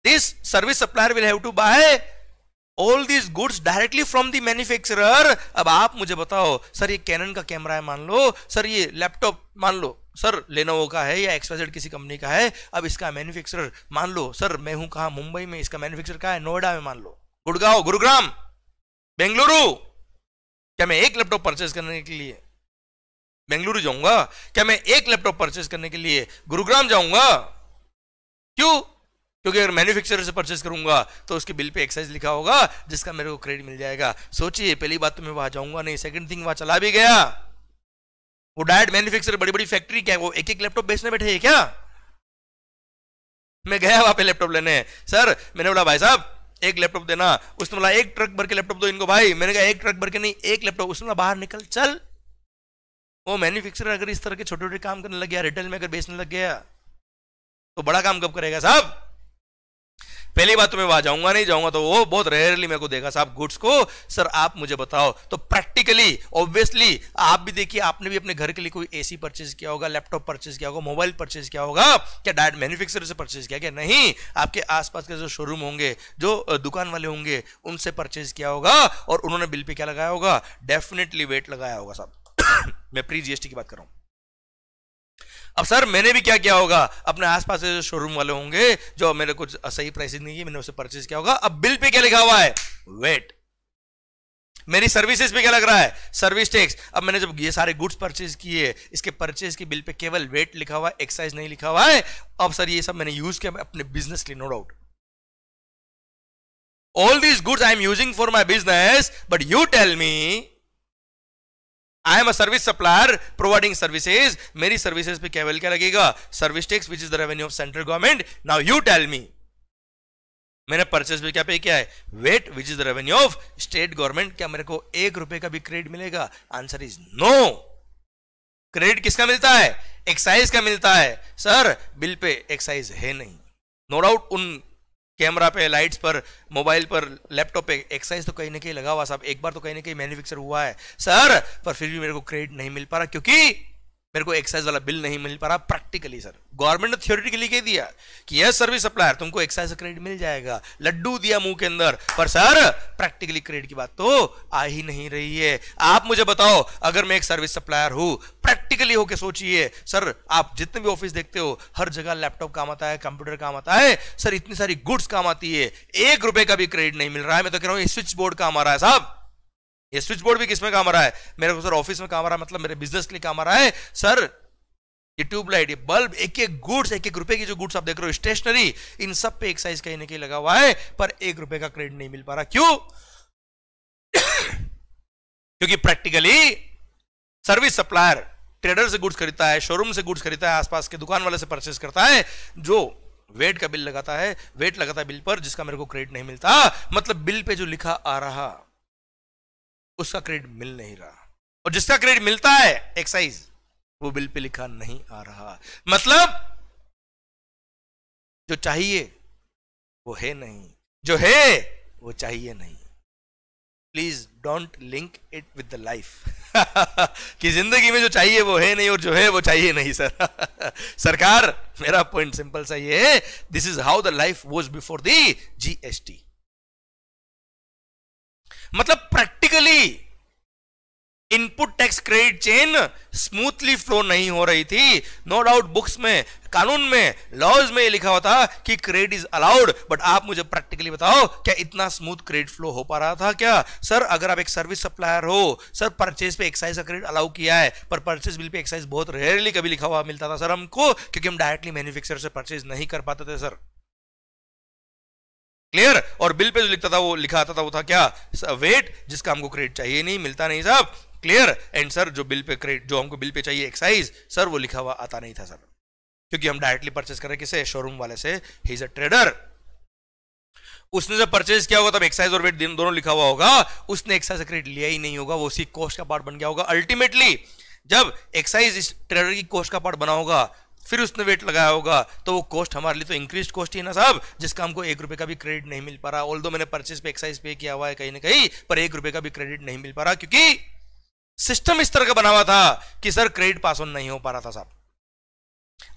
this service supplier will have to buy all this goods directly from the manufacturer अब आप मुझे बताओ सर ये कैनन का कैमरा है मान लो सर ये लैपटॉप मान लो सर लेनोवो का है या एक्सपाइजेड किसी कंपनी का है अब इसका मैन्युफैक्चरर मान लो सर मैं हूं कहा मुंबई में इसका मैन्युफैक्चरर कहा है नोएडा में मान लो गुड़गांव गुरुग्राम बेंगलुरु क्या मैं एक लैपटॉप परचेज करने के लिए बेंगलुरु जाऊंगा क्या मैं एक लैपटॉप परचेस करने के लिए गुरुग्राम जाऊंगा क्यों क्योंकि अगर मैन्युफैक्चरर से परचेस करूंगा तो उसके बिल पे एक्साइज लिखा होगा जिसका मेरे को क्रेडिट मिल जाएगा सोचिए पहली बात तो मैं वहां जाऊंगा नहीं सेकंड थिंग वहां चला भी गया वो डायरेक्ट मैन्युफैक्चरर बड़ी बड़ी फैक्ट्री क्या है वो एक एक लैपटॉप बेचने बैठे है क्या मैं गया वहां पे लैपटॉप लेने सर मैंने बोला भाई साहब एक लैपटॉप देना उसने बोला एक ट्रक भर के लैपटॉप दो इनको भाई मैंने कहा एक ट्रक भर के नहीं एक लैपटॉप उसने बोला बाहर निकल चल वो मैन्युफैक्चरर अगर इस तरह के छोटे छोटे काम करने लग गया रिटेल में अगर बेचने लग गया तो बड़ा काम कब करेगा साहब पहली बात तो मैं वहां जाऊंगा नहीं जाऊंगा तो वो बहुत रेयरली मेरे को देगा साहब गुड्स को सर आप मुझे बताओ तो प्रैक्टिकली ऑब्वियसली आप भी देखिए आपने भी अपने घर के लिए कोई एसी परचेज किया होगा लैपटॉप परचेज किया होगा मोबाइल परचेज किया होगा क्या डायरेक्ट मैन्युफैक्चरर से परचेज किया क्या नहीं आपके आसपास के जो शोरूम होंगे जो दुकान वाले होंगे उनसे परचेज किया होगा और उन्होंने बिल पे क्या लगाया होगा डेफिनेटली वेट लगाया होगा साहब मैं प्री जीएसटी की बात कर रहा हूं अब सर मैंने भी क्या किया होगा अपने आसपास के जो शोरूम वाले होंगे जो मेरे कुछ सही प्राइसिंग नहीं है मैंने उसे परचेज किया होगा अब बिल पे क्या लिखा हुआ है वेट मेरी सर्विसेज पे क्या लग रहा है सर्विस टैक्स अब मैंने जब ये सारे गुड्स परचेज किए इसके परचेज के बिल पे केवल वेट लिखा हुआ है एक्साइज नहीं लिखा हुआ है अब सर ये सब मैंने यूज किया अपने बिजनेस के लिए no doubt all these goods I am using for my business but you tell me I am a service supplier providing services मेरी सर्विसेज पे केवल क्या लगेगा service tax which is the revenue of central government now you tell me मैंने purchase भी क्या pay किया है VAT which is the revenue of state government क्या मेरे को एक रुपए का भी क्रेडिट मिलेगा आंसर इज नो क्रेडिट किसका मिलता है एक्साइज का मिलता है सर बिल पे एक्साइज है नहीं नो no डाउट उन कैमरा पे लाइट्स पर मोबाइल पर लैपटॉप पे एक्सरसाइज तो कहीं ना कहीं लगा हुआ साहब एक बार तो कहीं ना कहीं मैन्युफैक्चर हुआ है सर पर फिर भी मेरे को क्रेडिट नहीं मिल पा रहा क्योंकि मेरे को एक्साइज वाला बिल नहीं मिल पा रहा प्रैक्टिकली सर गवर्नमेंट ने थियोरिटिकली कह दिया कि यह सर्विस सप्लायर तुमको एक्साइज क्रेडिट मिल जाएगा लड्डू दिया मुंह के अंदर पर सर प्रैक्टिकली क्रेडिट की बात तो आ ही नहीं रही है आप मुझे बताओ अगर मैं एक सर्विस सप्लायर हूं प्रैक्टिकली होके सोचिए सर आप जितने भी ऑफिस देखते हो हर जगह लैपटॉप काम आता है कंप्यूटर काम आता है सर इतनी सारी गुड्स काम आती है एक रुपए का भी क्रेडिट नहीं मिल रहा है मैं तो कह रहा हूं स्विच बोर्ड काम आ रहा है साहब ये स्विच बोर्ड भी किसमें काम आ रहा है मेरे को सर ऑफिस में काम आ रहा है मतलब मेरे बिजनेस के लिए काम आ रहा है सर ये ट्यूबलाइट ये बल्ब एक एक गुड्स एक एक रुपए की जो गुड्स आप देख रहे हो स्टेशनरी इन सब पे एक साइज कहीं ना कहीं लगा हुआ है पर एक रुपए का क्रेडिट नहीं मिल पा रहा क्यों क्योंकि प्रैक्टिकली सर्विस सप्लायर ट्रेडर से गुड्स खरीदता है शोरूम से गुड्स खरीदता है आसपास के दुकान वाले से परचेस करता है जो वेट का बिल लगाता है वेट लगाता है बिल पर जिसका मेरे को क्रेडिट नहीं मिलता मतलब बिल पे जो लिखा आ रहा उसका क्रेडिट मिल नहीं रहा और जिसका क्रेडिट मिलता है एक्साइज वो बिल पे लिखा नहीं आ रहा मतलब जो चाहिए वो है नहीं जो है वो चाहिए नहीं please don't link it with the life कि जिंदगी में जो चाहिए वो है नहीं और जो है वो चाहिए नहीं सर सरकार मेरा पॉइंट सिंपल सा ये है this is how the life was before the GST मतलब practice automatically input tax credit chain smoothly flow नहीं हो रही थी नो डाउट बुक्स में कानून में लॉज में ये लिखा हुआ था कि क्रेडिट इज अलाउड बट आप मुझे प्रैक्टिकली बताओ क्या इतना स्मूथ क्रेडिट फ्लो हो पा रहा था क्या सर अगर आप एक सर्विस सप्लायर हो सर परचेज पे एक्साइज का क्रेडिट अलाउ किया है पर परचेज बिल पे एक्साइज बहुत रेयरली कभी लिखा हुआ मिलता था सर हमको क्योंकि हम डायरेक्टली मैन्युफैक्चरर से परचेज नहीं कर पाते थे सर क्लियर और बिल पे जो लिखता था वो लिखा आता था वो था क्या वेट जिसका हमको क्रेडिट चाहिए नहीं मिलता नहीं साहब क्लियर एंड सर जो बिल पे क्रेडिट जो हमको बिल पे चाहिए एक्साइज सर वो लिखा हुआ आता नहीं था सर क्योंकि हम डायरेक्टली परचेस कर रहे किसे शोरूम वाले से ही इज अ ट्रेडर उसने जब परचेज किया होगा तब एक्साइज और वेट दोनों लिखा हुआ होगा उसने एक्साइज क्रेडिट लिया ही नहीं होगा वो उसी कोस्ट का पार्ट बन गया होगा अल्टीमेटली जब एक्साइज इस ट्रेडर की कोस्ट का पार्ट बना होगा फिर उसने वेट लगाया होगा तो वो कॉस्ट हमारे लिए तो इंक्रीज कॉस्ट ही ना साहब जिसका हमको एक रुपए का भी क्रेडिट नहीं मिल पा रहा ऑल दो मैंने परचेज पे एक्साइज पे किया हुआ है कहीं ना कहीं पर एक रुपए का भी क्रेडिट नहीं मिल पा रहा क्योंकि सिस्टम इस तरह का बना हुआ था कि सर क्रेडिट पास ऑन नहीं हो पा रहा था साहब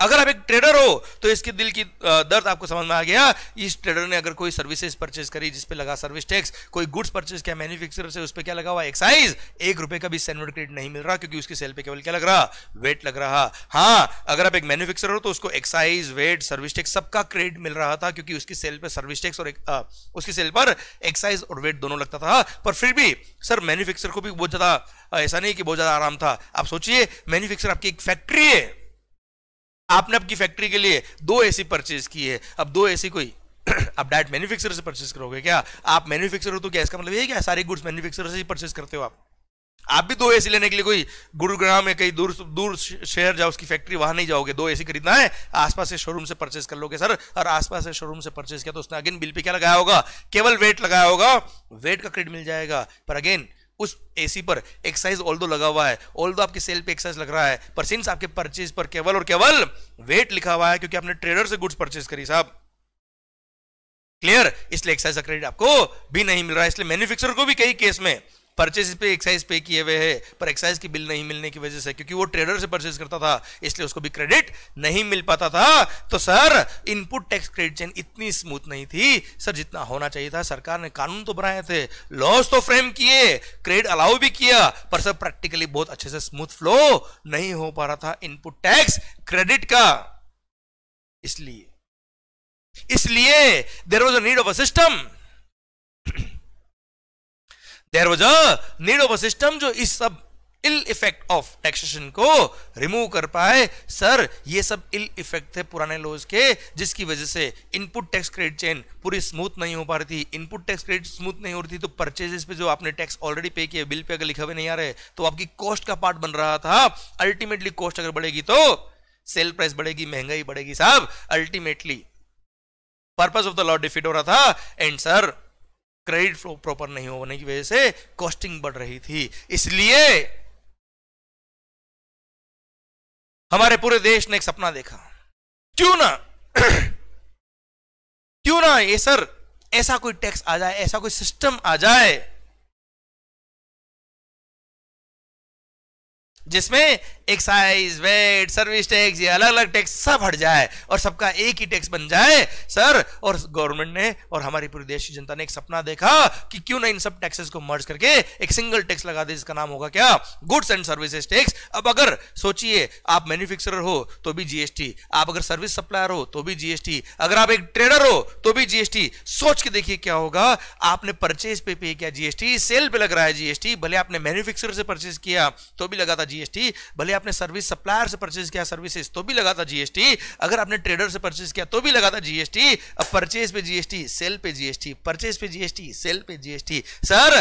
अगर आप एक ट्रेडर हो तो इसके दिल की दर्द आपको समझ में आ गया इस ट्रेडर ने अगर कोई सर्विसेज परचेज करी जिस पे लगा सर्विस टैक्स कोई गुड्स परचेज किया मैन्युफैक्चरर से उस पर क्या लगा हुआ एक्साइज एक रुपए का भी सेनवर्ड क्रेडिट नहीं मिल रहा क्योंकि उसकी सेल पे केवल क्या लग रहा वेट लग रहा हाँ अगर आप एक मैन्युफैक्चरर हो तो उसको एक्साइज वेट सर्विस टैक्स सबका क्रेडिट मिल रहा था क्योंकि उसकी सेल पर सर्विस टैक्स और उसकी सेल पर एक्साइज और वेट दोनों लगता था पर फिर भी सर मैन्युफैक्चर को भी बहुत ज्यादा ऐसा नहीं कि बहुत ज्यादा आराम था आप सोचिए मैन्युफैक्चर आपकी एक फैक्ट्री है आपने आपकी फैक्ट्री के लिए दो एसी परचेज की है अब दो एसी कोई आप डायरेक्ट मैन्युफैक्चरर से परचेज करोगे क्या आप मैन्युफैक्चरर हो तो क्या इसका मतलब ये क्या सारे गुड्स मैन्युफैक्चरर से ही परचेज करते हो आप आप भी दो एसी लेने के लिए कोई गुरुग्राम में कहीं दूर दूर शहर जाओ उसकी फैक्ट्री वहां नहीं जाओगे दो एसी खरीदना है आसपास से शोरूम से परचेज कर लोगे सर और आसपास से शोरूम से परचेज किया तो उसने अगेन बिल पे क्या लगाया होगा केवल वेट लगाया होगा वेट का क्रेडिट मिल जाएगा पर अगेन उस एसी पर एक्साइज ऑल दो लगा हुआ है ऑल दो आपकी सेल पे एक्साइज लग रहा है पर सिंस आपके परचेज पर केवल और केवल वेट लिखा हुआ है क्योंकि आपने ट्रेडर से गुड्स परचेज करी साहब क्लियर इसलिए एक्साइज का क्रेडिट आपको भी नहीं मिल रहा है इसलिए मैन्युफैक्चरर को भी कई केस में परचेज पे एक्साइज पे किए हुए है पर एक्साइज की बिल नहीं मिलने की वजह से क्योंकि वो ट्रेडर से परचेज करता था इसलिए उसको भी क्रेडिट नहीं मिल पाता था तो sir input tax credit chain इतनी स्मूथ नहीं थी सर जितना होना चाहिए था सरकार ने कानून तो बनाए थे लॉस तो फ्रेम किए क्रेडिट अलाउ भी किया पर सर प्रैक्टिकली बहुत अच्छे से स्मूथ फ्लो नहीं हो पा रहा था इनपुट टैक्स क्रेडिट का इसलिए इसलिए there was a need of a system there was add of a system जो इस सब इल इफेक्ट ऑफ टैक्सेशन को रिमूव कर पाए सर ये सब इल इफेक्ट थे पुराने लॉज के जिसकी वजह से इनपुट टैक्स क्रेडिट चेन पूरी स्मूथ नहीं हो पा रही थी इनपुट टैक्स क्रेडिट स्मूथ नहीं हो रही थी तो परचेजेस पे जो आपने टैक्स ऑलरेडी पे किए बिल पे अगर लिखा हुए नहीं आ रहे तो आपकी कॉस्ट का पार्ट बन रहा था अल्टीमेटली कॉस्ट अगर बढ़ेगी तो सेल प्राइस बढ़ेगी महंगाई बढ़ेगी साहब ultimately purpose of the law defeat हो रहा था and sir credit flow proper नहीं होने की वजह से कॉस्टिंग बढ़ रही थी इसलिए हमारे पूरे देश ने एक सपना देखा क्यों ना क्यों ना ये सर ऐसा कोई टैक्स आ जाए ऐसा कोई सिस्टम आ जाए जिसमें एक्साइज वेट सर्विस टैक्स ये अलग अलग टैक्स सब हट जाए और सबका एक ही टैक्स बन जाए सर और गवर्नमेंट ने और हमारी पूरी देश की जनता ने एक सपना देखा कि क्यों ना इन सब टैक्सेस को मर्ज करके एक सिंगल टैक्स लगा दे जिसका नाम होगा क्या गुड्स एंड सर्विसेज टैक्स अब अगर सोचिए आप मैन्युफैक्चरर हो तो भी जीएसटी आप अगर सर्विस सप्लायर हो तो भी जीएसटी अगर आप एक ट्रेडर हो तो भी जीएसटी सोच के देखिए क्या होगा आपने परचेज पे पे किया जीएसटी सेल पे लग रहा है जीएसटी भले आपने मैन्युफैक्चरर से परचेज किया तो भी लगा था जीएसटी जीएसटी भले आपने सर्विस सप्लायर से परचेज किया सर्विसेज तो भी लगा था जीएसटी अगर आपने ट्रेडर से परचेज किया तो भी लगा था जीएसटी अब परचेज पे जीएसटी सेल पे जीएसटी परचेज पे जीएसटी सेल पे जीएसटी सर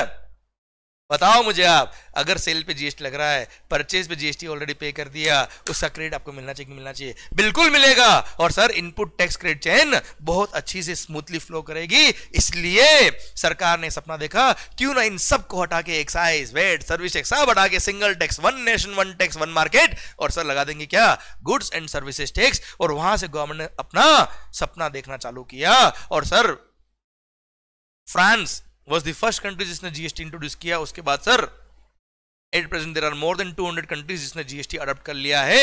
बताओ मुझे आप अगर सेल पे जीएसटी लग रहा है परचेज पे जीएसटी ऑलरेडी पे कर दिया उसका क्रेडिट आपको मिलना चाहिए मिलना चाहिए बिल्कुल मिलेगा और sir input tax credit chain बहुत अच्छी से स्मूथली फ्लो करेगी इसलिए सरकार ने सपना देखा क्यों ना इन सबको हटा के एक्साइज वेट सर्विस टैक्स सब हटा के single tax one nation one tax one market और सर लगा देंगे क्या गुड्स एंड सर्विसेज टैक्स और वहां से गवर्नमेंट ने अपना सपना देखना चालू किया और sir France was the first country जिसने जीएसटी इंट्रोड्यूस किया उसके बाद sir at present there are more than 200 countries जिसने जीएसटी अडॉप्ट कर लिया है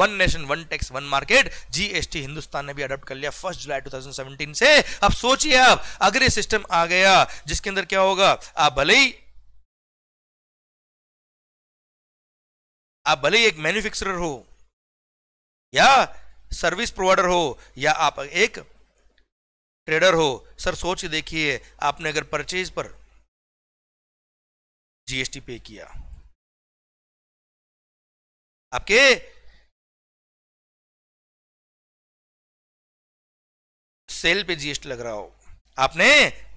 one nation one tax one market GST Hindustan ने भी अडॉप्ट कर लिया फर्स्ट जुलाई 2017 से अब सोचिए आप अगर ये सिस्टम आ गया जिसके अंदर क्या होगा आप भले ही आप भले ही एक मैन्युफैक्चरर हो या सर्विस प्रोवाइडर हो या आप एक ट्रेडर हो सर सोच के देखिए आपने अगर परचेज पर जीएसटी पे किया आपके सेल पे जीएसटी लग रहा हो आपने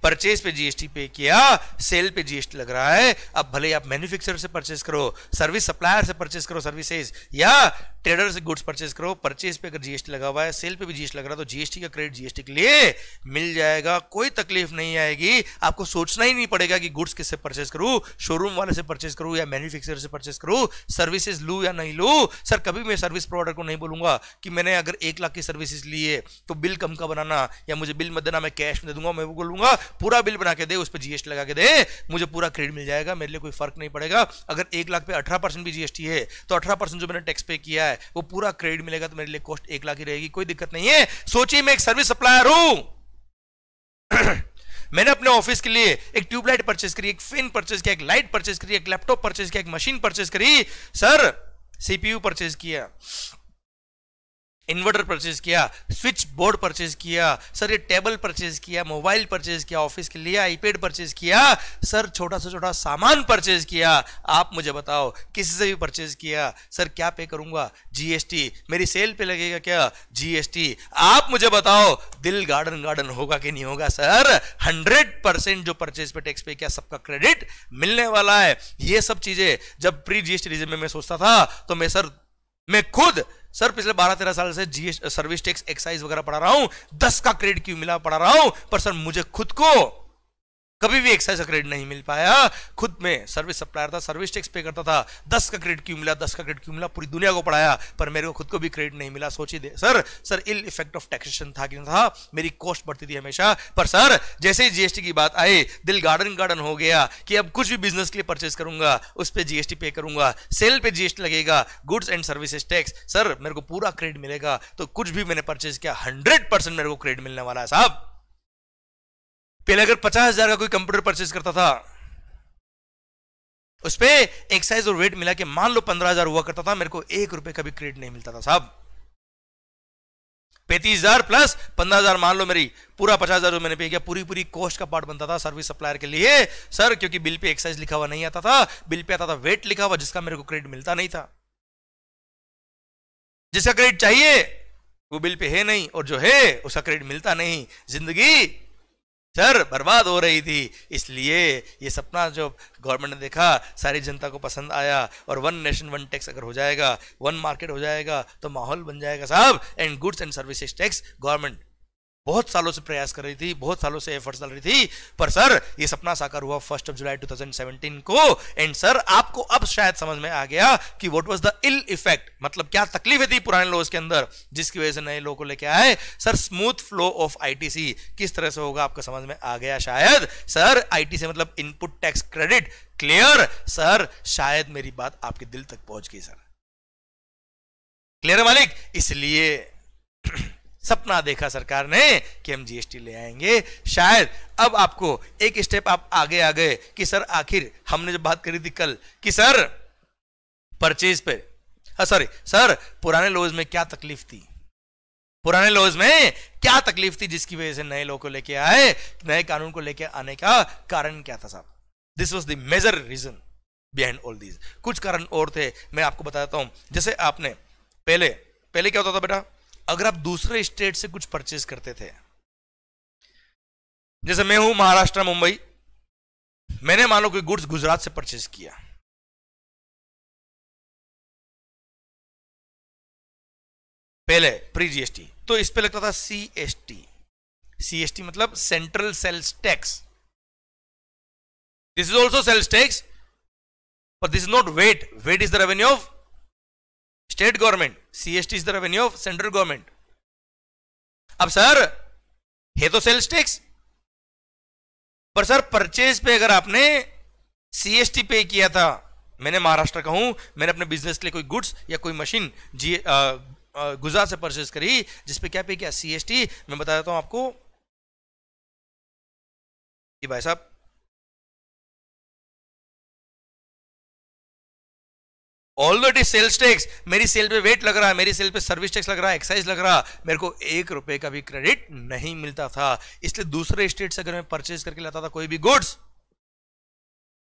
परचेज पे जीएसटी पे किया सेल पे जीएसटी लग रहा है अब भले आप मैन्युफैक्चरर से परचेज करो सर्विस सप्लायर से परचेज करो सर्विसेज या ट्रेडर से गुड्स परचेज करो परचेज पे अगर जीएसटी लगा हुआ है सेल पे भी जीएसटी लग रहा है तो जीएसटी का क्रेडिट जीएसटी के लिए मिल जाएगा कोई तकलीफ नहीं आएगी आपको सोचना ही नहीं पड़ेगा कि गुड्स किससे परचेज करूँ शोरूम वाले से परचेज करूँ या मैन्युफैक्चरर से परचेज करूँ सर्विसेज लू या नहीं लू सर कभी मैं सर्विस प्रोवाइडर को नहीं बोलूंगा कि मैंने अगर एक लाख की सर्विसेज ली है तो बिल कम का बनाना या मुझे बिल मत देना मैं कैश में दे दूंगा मैं वो बोलूंगा पूरा बिल बना के दे उस पर जीएसटी लगा के दे मुझे पूरा क्रेडिट मिल जाएगा मेरे लिए कोई फर्क नहीं पड़ेगा अगर एक लाख पे अठारह परसेंट भी जीएसटी है तो अठारह परसेंट जो मैंने टैक्स पे किया है है वो पूरा क्रेडिट मिलेगा तो मेरे लिए कॉस्ट एक लाख ही रहेगी कोई दिक्कत नहीं है सोचिए मैं एक सर्विस सप्लायर हूं मैंने अपने ऑफिस के लिए एक ट्यूबलाइट परचेस करी एक फिन परचेस किया एक लाइट परचेस करी एक लैपटॉप परचेस किया एक मशीन परचेस करी सर सीपीयू परचेस किया इन्वर्टर परचेज किया स्विच बोर्ड परचेज किया सर ये टेबल परचेज किया मोबाइल परचेज किया ऑफिस के लिए आईपैड परचेज किया सर छोटा सा छोटा सामान परचेज किया आप मुझे बताओ किसी से भी परचेज किया सर क्या पे करूंगा जीएसटी मेरी सेल पे लगेगा क्या जीएसटी आप मुझे बताओ दिल गार्डन गार्डन होगा कि नहीं होगा सर हंड्रेड परसेंट जो परचेज पे टैक्स पे किया सबका क्रेडिट मिलने वाला है ये सब चीजें जब प्री जीएसटी रिजन में मैं सोचता था तो मैं सर मैं खुद सर पिछले बारह तेरह साल से जीएस सर्विस टैक्स एक्साइज वगैरह पढ़ा रहा हूं दस का क्रेडिट क्यों मिला पढ़ा रहा हूं पर सर मुझे खुद को कभी भी एक्साइज का क्रेडिट नहीं मिल पाया खुद में सर्विस सप्लायर था सर्विस टैक्स पे करता था दस का क्रेडिट क्यों मिला दस का क्रेडिट क्यों मिला पूरी दुनिया को पढ़ाया पर मेरे को खुद को भी क्रेडिट नहीं मिला दे sir sir ill effect of taxation था कि था मेरी कॉस्ट बढ़ती थी हमेशा पर सर जैसे ही जीएसटी की बात आई दिल गार्डन गार्डन हो गया कि अब कुछ भी बिजनेस के लिए परचेज करूंगा उस पर जीएसटी पे करूंगा सेल पे जीएसटी लगेगा goods and services tax sir मेरे को पूरा क्रेडिट मिलेगा तो कुछ भी मैंने परचेज किया हंड्रेड परसेंट मेरे को क्रेडिट मिलने वाला है साहब पहले अगर पचास हजार का कोई कंप्यूटर परचेज करता था उस पर एक्साइज और वेट मिला के मान लो पंद्रह हजार हुआ करता था मेरे को एक रुपए का भी क्रेडिट नहीं मिलता था साहब पैंतीस हजार प्लस पंद्रह हजार मान लो मेरी पूरा पचास हजार मैंने पे किया पूरी पूरी कॉस्ट का पार्ट बनता था सर्विस सप्लायर के लिए सर क्योंकि बिल पे एक्साइज लिखा हुआ नहीं आता था बिल पे आता था वेट लिखा हुआ जिसका मेरे को क्रेडिट मिलता नहीं था जिसका क्रेडिट चाहिए वो बिल पे है नहीं और जो है उसका क्रेडिट मिलता नहीं जिंदगी थर बर्बाद हो रही थी इसलिए ये सपना जो गवर्नमेंट ने देखा सारी जनता को पसंद आया और वन नेशन वन टैक्स अगर हो जाएगा वन मार्केट हो जाएगा तो माहौल बन जाएगा साहब and goods and services tax government बहुत सालों से प्रयास कर रही थी बहुत सालों से एफर्ट्स डाल रही थी पर सर ये सपना साकार हुआ फर्स्ट ऑफ जुलाई 2017 को एंड सर आपको अब शायद समझ में आ गया कि what was the ill effect मतलब क्या तकलीफें थी पुराने लोग के अंदर जिसकी वजह से नए लोगों को लेके आए sir smooth flow of I किस तरह से होगा आपको समझ में आ गया शायद सर आईटीसी मतलब input tax credit clear sir शायद मेरी बात आपके दिल तक पहुंच गई सर क्लियर मालिक इसलिए सपना देखा सरकार ने कि हम जीएसटी ले आएंगे शायद अब आपको एक स्टेप आप आगे आ गए कि सर आखिर हमने जो बात करी थी कल कि सर परचेज पे सॉरी हाँ, सर पुराने लोज में क्या तकलीफ थी पुराने लॉज में क्या तकलीफ थी जिसकी वजह से नए लॉ को लेके आए नए कानून को लेके आने का कारण क्या था साहब this was the major reason behind all these कुछ कारण और थे मैं आपको बताता हूं जैसे आपने पहले पहले क्या होता था बेटा अगर आप दूसरे स्टेट से कुछ परचेज करते थे जैसे मैं हूं महाराष्ट्र मुंबई मैंने मान लो कोई गुड्स गुजरात से परचेज किया पहले प्री जीएसटी तो इस पे लगता था सीएसटी सीएसटी मतलब central sales tax this is also sales tax पर this is not VAT VAT is the revenue of state government CST is the revenue of central government अब सर है तो सेल्स टैक्स पर sir purchase पे अगर आपने CST पे किया था मैंने महाराष्ट्र का हूं मैंने अपने बिजनेस के लिए कोई गुड्स या कोई मशीन जी गुजरात से परचेज करी जिसपे क्या पे किया सीएसटी मैं बता देता हूं आपको कि भाई साहब although is sales tax मेरी सेल पे वेट लग रहा है मेरी सेल पे सर्विस टैक्स लग रहा है एक्साइज लग रहा है मेरे को एक रुपए का भी क्रेडिट नहीं मिलता था इसलिए दूसरे स्टेट से अगर मैं परचेज करके लाता था कोई भी गुड्स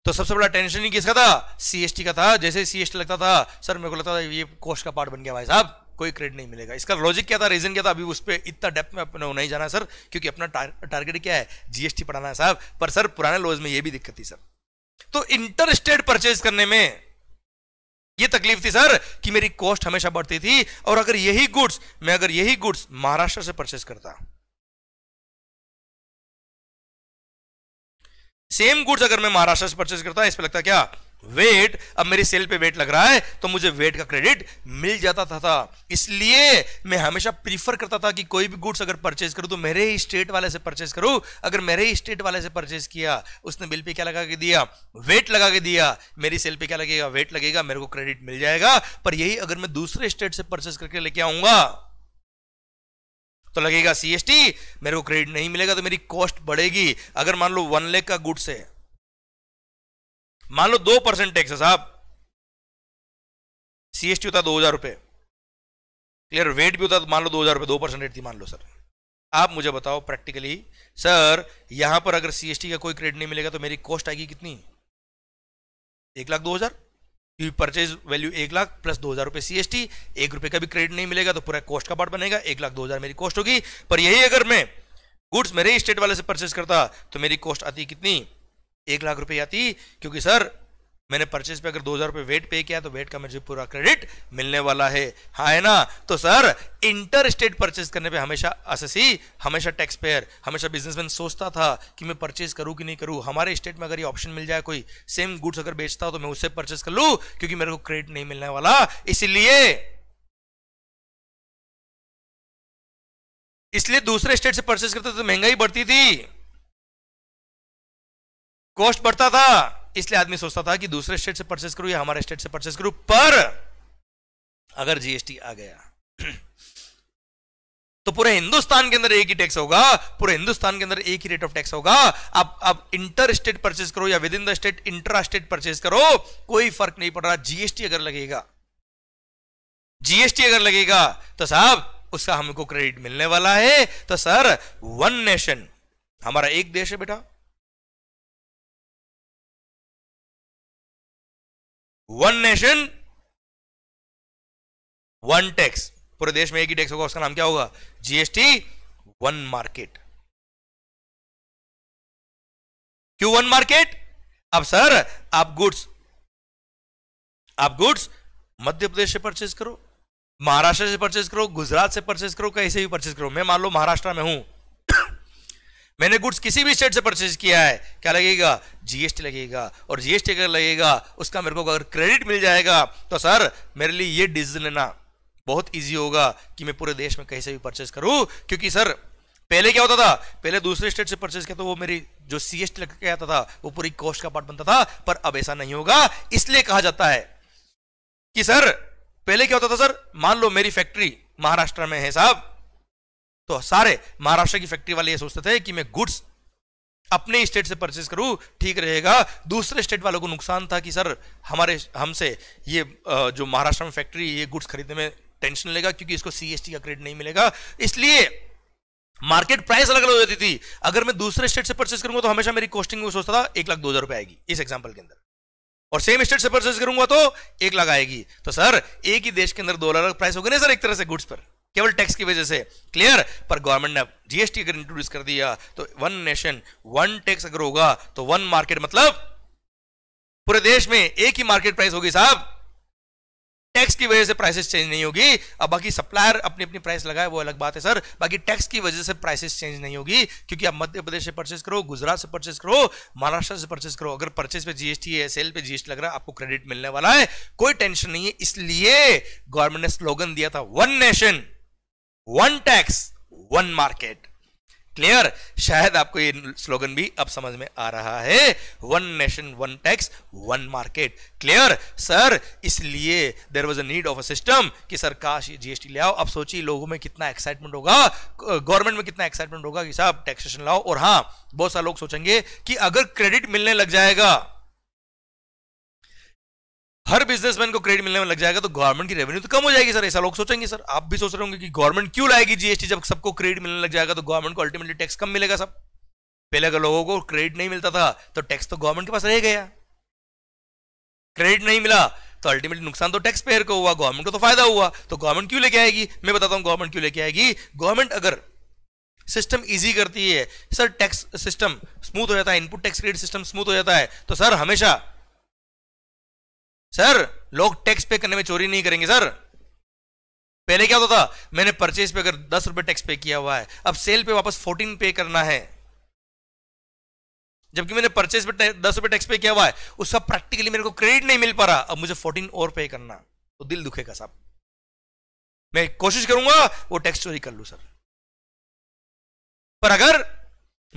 तो सबसे बड़ा टेंशन ही किसका था सीएसटी का था जैसे सीएसटी लगता था सर मेरे को लगता था ये कोर्स का पार्ट बन गया भाई साहब कोई क्रेडिट नहीं मिलेगा इसका लॉजिक क्या था रीजन क्या था अभी उस पर इतना डेप्थ में अपने नहीं जाना सर क्योंकि अपना टारगेट क्या है जीएसटी पढ़ाना है साहब पर सर पुराने लॉज में ये भी दिक्कत थी सर तो इंटर स्टेट परचेज करने में ये तकलीफ थी सर कि मेरी कॉस्ट हमेशा बढ़ती थी और अगर यही गुड्स मैं अगर यही गुड्स महाराष्ट्र से परचेस करता सेम गुड्स अगर मैं महाराष्ट्र से परचेस करता इस पर लगता क्या वेट अब मेरी सेल पे वेट लग रहा है तो मुझे वेट का क्रेडिट मिल जाता था, था। इसलिए मैं हमेशा प्रीफर करता था कि कोई भी गुड्स अगर परचेज करूं तो मेरे ही स्टेट वाले से परचेज करूं अगर मेरे ही स्टेट वाले से परचेज किया उसने बिल पे क्या लगा के दिया वेट लगा के दिया मेरी सेल पे क्या लगेगा वेट लगेगा मेरे को क्रेडिट मिल जाएगा पर यही अगर मैं दूसरे स्टेट से परचेज करके लेके आऊंगा तो लगेगा सीएसटी मेरे को क्रेडिट नहीं मिलेगा तो मेरी कॉस्ट बढ़ेगी अगर मान लो वन लेख का गुड्स है मान लो दो परसेंट टैक्स है साहब सीएसटी होता दो हजार रुपए क्लियर वेट भी होता तो मान लो दो हजार रुपये दो परसेंट रेट थी मान लो सर आप मुझे बताओ प्रैक्टिकली सर यहां पर अगर सीएसटी का कोई क्रेडिट नहीं मिलेगा तो मेरी कॉस्ट आएगी कितनी एक लाख दो हजार क्योंकि परचेज वैल्यू एक लाख प्लस दो हजार रुपए सीएसटी एक रुपए का भी क्रेडिट नहीं मिलेगा तो पूरा कॉस्ट का पार्ट बनेगा एक लाख दो हजार मेरी कॉस्ट होगी पर यही अगर मैं गुड्स मेरे स्टेट वाले से परचेज करता तो मेरी कॉस्ट आती कितनी एक लाख रुपए आती क्योंकि सर मैंने परचेज पे अगर दो हजार रुपये वेट पे किया तो वेट का मुझे पूरा क्रेडिट मिलने वाला है हाँ है ना तो सर इंटर स्टेट परचेज करने पे हमेशा असेसी हमेशा टैक्स पेयर हमेशा बिजनेसमैन सोचता था कि मैं परचेज करूं कि नहीं करूं हमारे स्टेट में अगर ये ऑप्शन मिल जाए कोई सेम गुड्स अगर बेचता हो तो मैं उससे परचेज कर लू क्योंकि मेरे को क्रेडिट नहीं मिलने वाला इसीलिए इसलिए दूसरे स्टेट से परचेज करते तो महंगाई बढ़ती थी कॉस्ट बढ़ता था इसलिए आदमी सोचता था कि दूसरे स्टेट से परचेस करूं या हमारे स्टेट से परचेस करूं पर अगर जीएसटी आ गया तो पूरे हिंदुस्तान के अंदर एक ही टैक्स होगा पूरे हिंदुस्तान के अंदर एक ही रेट ऑफ टैक्स होगा आप आप इंटर स्टेट परचेज करो या within the state inter state purchase करो कोई फर्क नहीं पड़ रहा जीएसटी अगर लगेगा जीएसटी अगर लगेगा तो साहब उसका हमको क्रेडिट मिलने वाला है तो सर वन नेशन हमारा एक देश है बेटा वन नेशन वन टैक्स पूरे देश में एक ही टैक्स होगा उसका नाम क्या होगा जीएसटी वन मार्केट क्यों वन मार्केट अब सर आप गुड्स आप गुड्स मध्य प्रदेश से परचेज करो महाराष्ट्र से परचेज करो गुजरात से परचेज करो कैसे भी परचेज करो मैं मान लो महाराष्ट्र में हूं मैंने गुड्स किसी भी स्टेट से परचेज किया है क्या लगेगा जीएसटी लगेगा और जीएसटी अगर लगेगा उसका मेरे को अगर क्रेडिट मिल जाएगा तो सर मेरे लिए ये डिसीजन लेना बहुत ईजी होगा कि मैं पूरे देश में कहीं से भी परचेज करूं क्योंकि सर पहले क्या होता था पहले दूसरे स्टेट से परचेज किया तो वो मेरी जो सी एस लग के आता था वो पूरी कॉस्ट का पार्ट बनता था पर अब ऐसा नहीं होगा इसलिए कहा जाता है कि सर पहले क्या होता था सर मान लो मेरी फैक्ट्री महाराष्ट्र में है साहब तो सारे महाराष्ट्र की फैक्ट्री वाले ये सोचते थे कि मैं गुड्स अपने स्टेट से परचेज करूं ठीक रहेगा दूसरे स्टेट वालों को नुकसान था कि सर हमारे हमसे ये जो महाराष्ट्र में फैक्ट्री ये गुड्स खरीदने में टेंशन लेगा क्योंकि इसको सीएसटी का क्रेडिट नहीं मिलेगा इसलिए मार्केट प्राइस अलग अलग हो जाती थी अगर मैं दूसरे स्टेट से परचेज करूंगा तो हमेशा मेरी कॉस्टिंग में सोचता था एक लाख दो हजार रुपए आएगी इस एग्जाम्पल के अंदर और सेम स्टेट से परचेज करूंगा तो एक लाख आएगी तो सर एक ही देश के अंदर दो अलग प्राइस हो गए ना सर एक तरह से गुड्स पर केवल टैक्स की वजह से क्लियर पर गवर्नमेंट ने जीएसटी अगर इंट्रोड्यूस कर दिया तो वन नेशन वन टैक्स अगर होगा तो वन मार्केट मतलब पूरे देश में एक ही मार्केट प्राइस होगी साहब टैक्स की वजह से प्राइसेस चेंज नहीं होगी अब बाकी सप्लायर अपनी अपनी प्राइस लगाए वो अलग बात है सर बाकी टैक्स की वजह से प्राइसेस चेंज नहीं होगी क्योंकि आप मध्य प्रदेश से परचेस करो गुजरात से परचेस करो महाराष्ट्र से परचेस करो अगर परचेस पे जीएसटी है सेल पे जीएसटी लग रहा है आपको क्रेडिट मिलने वाला है कोई टेंशन नहीं है इसलिए गवर्नमेंट ने स्लोगन दिया था one nation one tax one market clear शायद आपको ये स्लोगन भी अब समझ में आ रहा है one nation one tax one market clear sir इसलिए there was a need of a system कि सर काश जीएसटी ले आओ अब सोचिए लोगों में कितना एक्साइटमेंट होगा गवर्नमेंट में कितना एक्साइटमेंट होगा कि साहब टैक्सेशन लाओ और हाँ बहुत सारे लोग सोचेंगे कि अगर क्रेडिट मिलने लग जाएगा हर बिजनेसमैन को क्रेडिट मिलने में लग जाएगा तो गवर्नमेंट की रेवेन्यू तो कम हो जाएगी सर ऐसा लोग सोचेंगे सर आप भी सोच रहे होंगे कि गवर्नमेंट क्यों लाएगी जीएसटी जब सबको क्रेडिट मिलने लग जाएगा तो गवर्नमेंट को अल्टीमेटली टैक्स कम मिलेगा सब पहले अगर लोगों को क्रेडिट नहीं मिलता था तो टैक्स तो गवर्नमेंट के पास रह गया क्रेडिट नहीं मिला तो अल्टीमेटली नुकसान तो टैक्स पेयर को हुआ गवर्नमेंट को तो फायदा हुआ तो गवर्नमेंट क्यों लेके आएगी मैं बताता हूँ गवर्नमेंट क्यों लेके आएगी गवर्नमेंट अगर सिस्टम इजी करती है सर टैक्स सिस्टम स्मूथ हो जाता है input tax credit system smooth हो जाता है तो सर हमेशा सर लोग टैक्स पे करने में चोरी नहीं करेंगे सर पहले क्या होता था मैंने परचेज पे अगर दस रुपए टैक्स पे किया हुआ है अब सेल पे वापस फोर्टीन पे करना है जबकि मैंने परचेज पे दस रुपए टैक्स पे किया हुआ है उसका प्रैक्टिकली मेरे को क्रेडिट नहीं मिल पा रहा अब मुझे फोर्टीन और पे करना तो दिल दुखेगा साहब मैं कोशिश करूंगा वो टैक्स चोरी कर लू सर पर अगर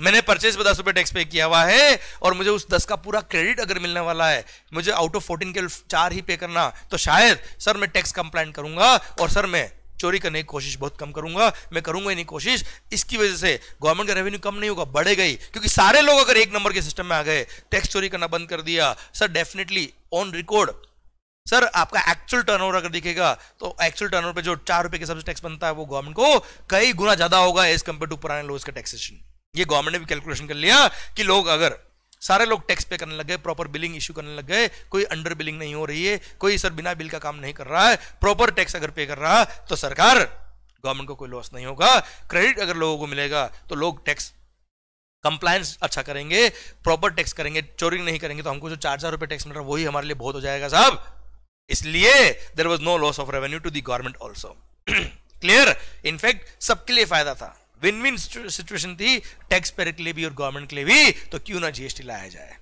मैंने परचेज पर दस रुपए टैक्स पे किया हुआ है और मुझे उस दस का पूरा क्रेडिट अगर मिलने वाला है मुझे आउट ऑफ फोर्टीन के चार ही पे करना तो शायद सर मैं टैक्स कंप्लाइन करूंगा और सर मैं चोरी करने की कोशिश बहुत कम करूंगा मैं करूंगा ही नहीं कोशिश इसकी वजह से गवर्नमेंट का रेवेन्यू कम नहीं होगा बढ़े गई क्योंकि सारे लोग अगर एक नंबर के सिस्टम में आ गए टैक्स चोरी करना बंद कर दिया sir definitely on record sir आपका एक्चुअल टर्नओवर अगर दिखेगा तो एक्चुअल टर्नओवर पे जो चार रुपए के सबसे टैक्स बनता है वो गवर्नमेंट को कई गुना ज्यादा होगा एज कंपेयर टू पुराने लोग का टैक्सेशन ये गवर्नमेंट ने भी कैलकुलेशन कर लिया कि लोग अगर सारे लोग टैक्स पे करने लग गए प्रॉपर बिलिंग इश्यू करने लग गए कोई अंडर बिलिंग नहीं हो रही है कोई सर बिना बिल का काम नहीं कर रहा है प्रॉपर टैक्स अगर पे कर रहा तो सरकार गवर्नमेंट को कोई लॉस नहीं होगा क्रेडिट अगर लोगों को मिलेगा तो लोग टैक्स कंप्लायंस अच्छा करेंगे प्रॉपर टैक्स करेंगे चोरिंग नहीं करेंगे तो हमको जो चार हजार रुपए टैक्स मिल रहा है वही हमारे लिए बहुत हो जाएगा साहब इसलिए there was no loss of revenue to the government also clear in fact सबके लिए फायदा था विन विन सिचुएशन थी टैक्स पेयर के लिए भी और गवर्नमेंट के लिए भी तो क्यों ना जीएसटी लाया जाए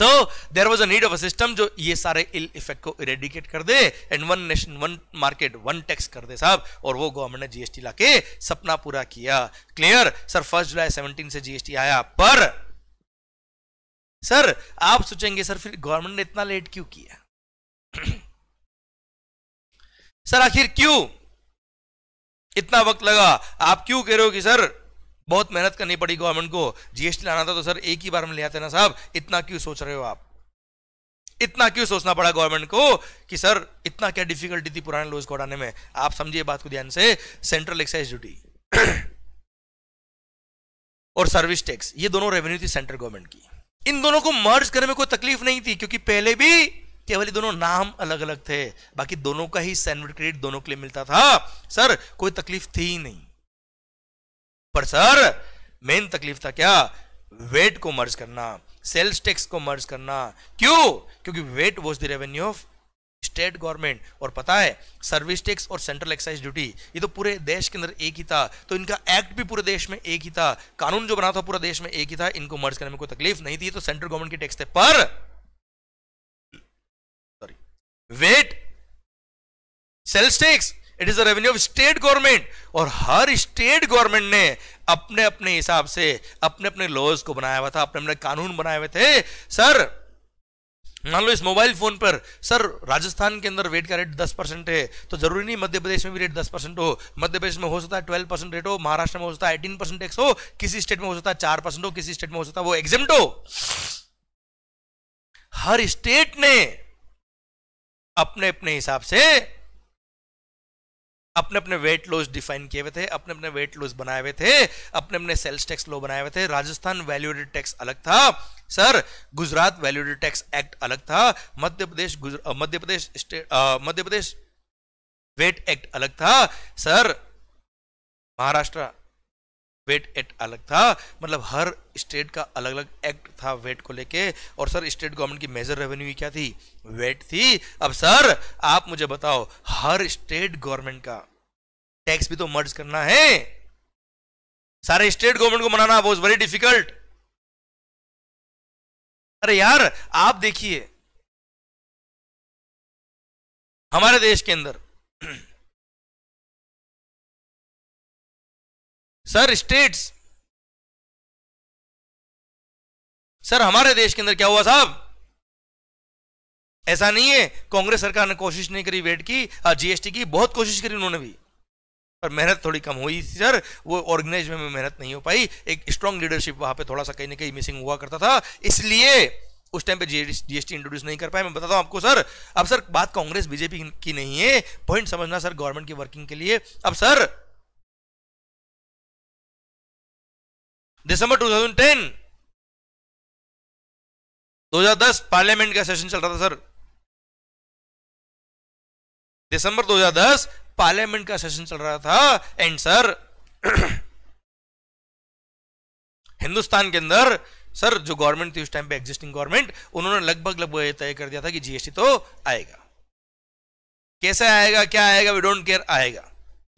so there was a need of a system जो ये सारे इल इफेक्ट को इरेडिकेट कर दे and one nation one market one tax कर दे साहब और वो गवर्नमेंट ने जीएसटी लाके सपना पूरा किया clear sir first July seventeen से जीएसटी आया पर सर आप सोचेंगे सर फिर गवर्नमेंट ने इतना लेट क्यों किया सर आखिर क्यों इतना वक्त लगा आप क्यों कह रहे हो कि सर बहुत मेहनत करनी पड़ी गवर्नमेंट को जीएसटी लाना था तो सर एक ही बार में ले आते ना साहब इतना क्यों सोच रहे हो आप इतना क्यों सोचना पड़ा गवर्नमेंट को कि सर इतना क्या डिफिकल्टी थी पुराने लोज को हटाने में आप समझिए बात को ध्यान से सेंट्रल एक्साइज ड्यूटी और सर्विस टैक्स ये दोनों रेवेन्यू थी सेंट्रल गवर्नमेंट की इन दोनों को मर्ज करने में कोई तकलीफ नहीं थी क्योंकि पहले भी केवल दोनों नाम अलग अलग थे बाकी दोनों का ही सैंडविच क्रेडिट दोनों के लिए मिलता था सर कोई तकलीफ थी ही नहीं पर सर मेन तकलीफ था क्या वेट को मर्ज करना सेल्स टैक्स को मर्ज करना क्यों क्योंकि VAT was the revenue of state government और पता है सर्विस टैक्स और सेंट्रल एक्साइज ड्यूटी ये तो पूरे देश के अंदर एक ही था तो इनका एक्ट भी पूरे देश में एक ही था कानून जो बना था पूरा देश में एक ही था इनको मर्ज करने में कोई तकलीफ नहीं थी तो सेंट्रल गवर्नमेंट के टैक्स थे पर VAT sales tax it is the revenue of state government और हर स्टेट गवर्नमेंट ने अपने अपने हिसाब से अपने अपने लॉज को बनाया हुआ था अपने अपने कानून बनाए हुए थे सर मान लो इस मोबाइल फोन पर सर राजस्थान के अंदर वेट का रेट दस परसेंट है तो जरूरी नहीं मध्य प्रदेश में भी रेट दस परसेंट हो मध्य प्रदेश में हो सकता है ट्वेल्व परसेंट रेट हो महाराष्ट्र में हो सकता है एटीन परसेंट टैक्स हो किसी स्टेट में हो सकता है चार परसेंट हो किसी स्टेट में हो सकता है वो एग्जिम्ट हो हर स्टेट ने अपने अपने हिसाब से अपने अपने वेट लॉस डिफाइन किए हुए थे अपने अपने वेट लॉस बनाए हुए थे अपने अपने सेल्स टैक्स लो बनाए हुए थे राजस्थान वैल्यूडेड टैक्स अलग था sir Gujarat value added tax act अलग था मध्य प्रदेश मध्य प्रदेश मध्य प्रदेश वेट एक्ट अलग था सर महाराष्ट्र वेट एक्ट अलग था मतलब हर स्टेट का अलग अलग एक्ट था वेट को लेके और सर स्टेट गवर्नमेंट की मेजर रेवेन्यू क्या थी वेट थी अब सर आप मुझे बताओ हर स्टेट गवर्नमेंट का टैक्स भी तो मर्ज करना है सारे स्टेट गवर्नमेंट को मनाना वॉज वेरी डिफिकल्ट अरे यार आप देखिए हमारे देश के अंदर सर स्टेट्स सर हमारे देश के अंदर क्या हुआ साहब ऐसा नहीं है कांग्रेस सरकार ने कोशिश नहीं करी वेट की जीएसटी की बहुत कोशिश करी उन्होंने भी पर मेहनत थोड़ी कम हुई थी सर वो ऑर्गेनाइज में मेहनत नहीं हो पाई एक स्ट्रांग लीडरशिप वहां पे थोड़ा सा कहीं ना कहीं मिसिंग हुआ करता था इसलिए उस टाइम पे जीएसटी इंट्रोड्यूस नहीं कर पाए मैं बताता हूं आपको सर अब सर बात कांग्रेस बीजेपी की नहीं है पॉइंट समझना सर गवर्नमेंट की वर्किंग के लिए अब सर दिसंबर 2010 2010 पार्लियामेंट का सेशन चल रहा था सर दिसंबर 2010 पार्लियामेंट का सेशन चल रहा था एंड सर हिंदुस्तान के अंदर सर जो गवर्नमेंट थी उस टाइम पे एग्जिस्टिंग गवर्नमेंट उन्होंने लगभग लगभग ये तय कर दिया था कि जीएसटी तो आएगा कैसे आएगा क्या आएगा वी डोंट केयर आएगा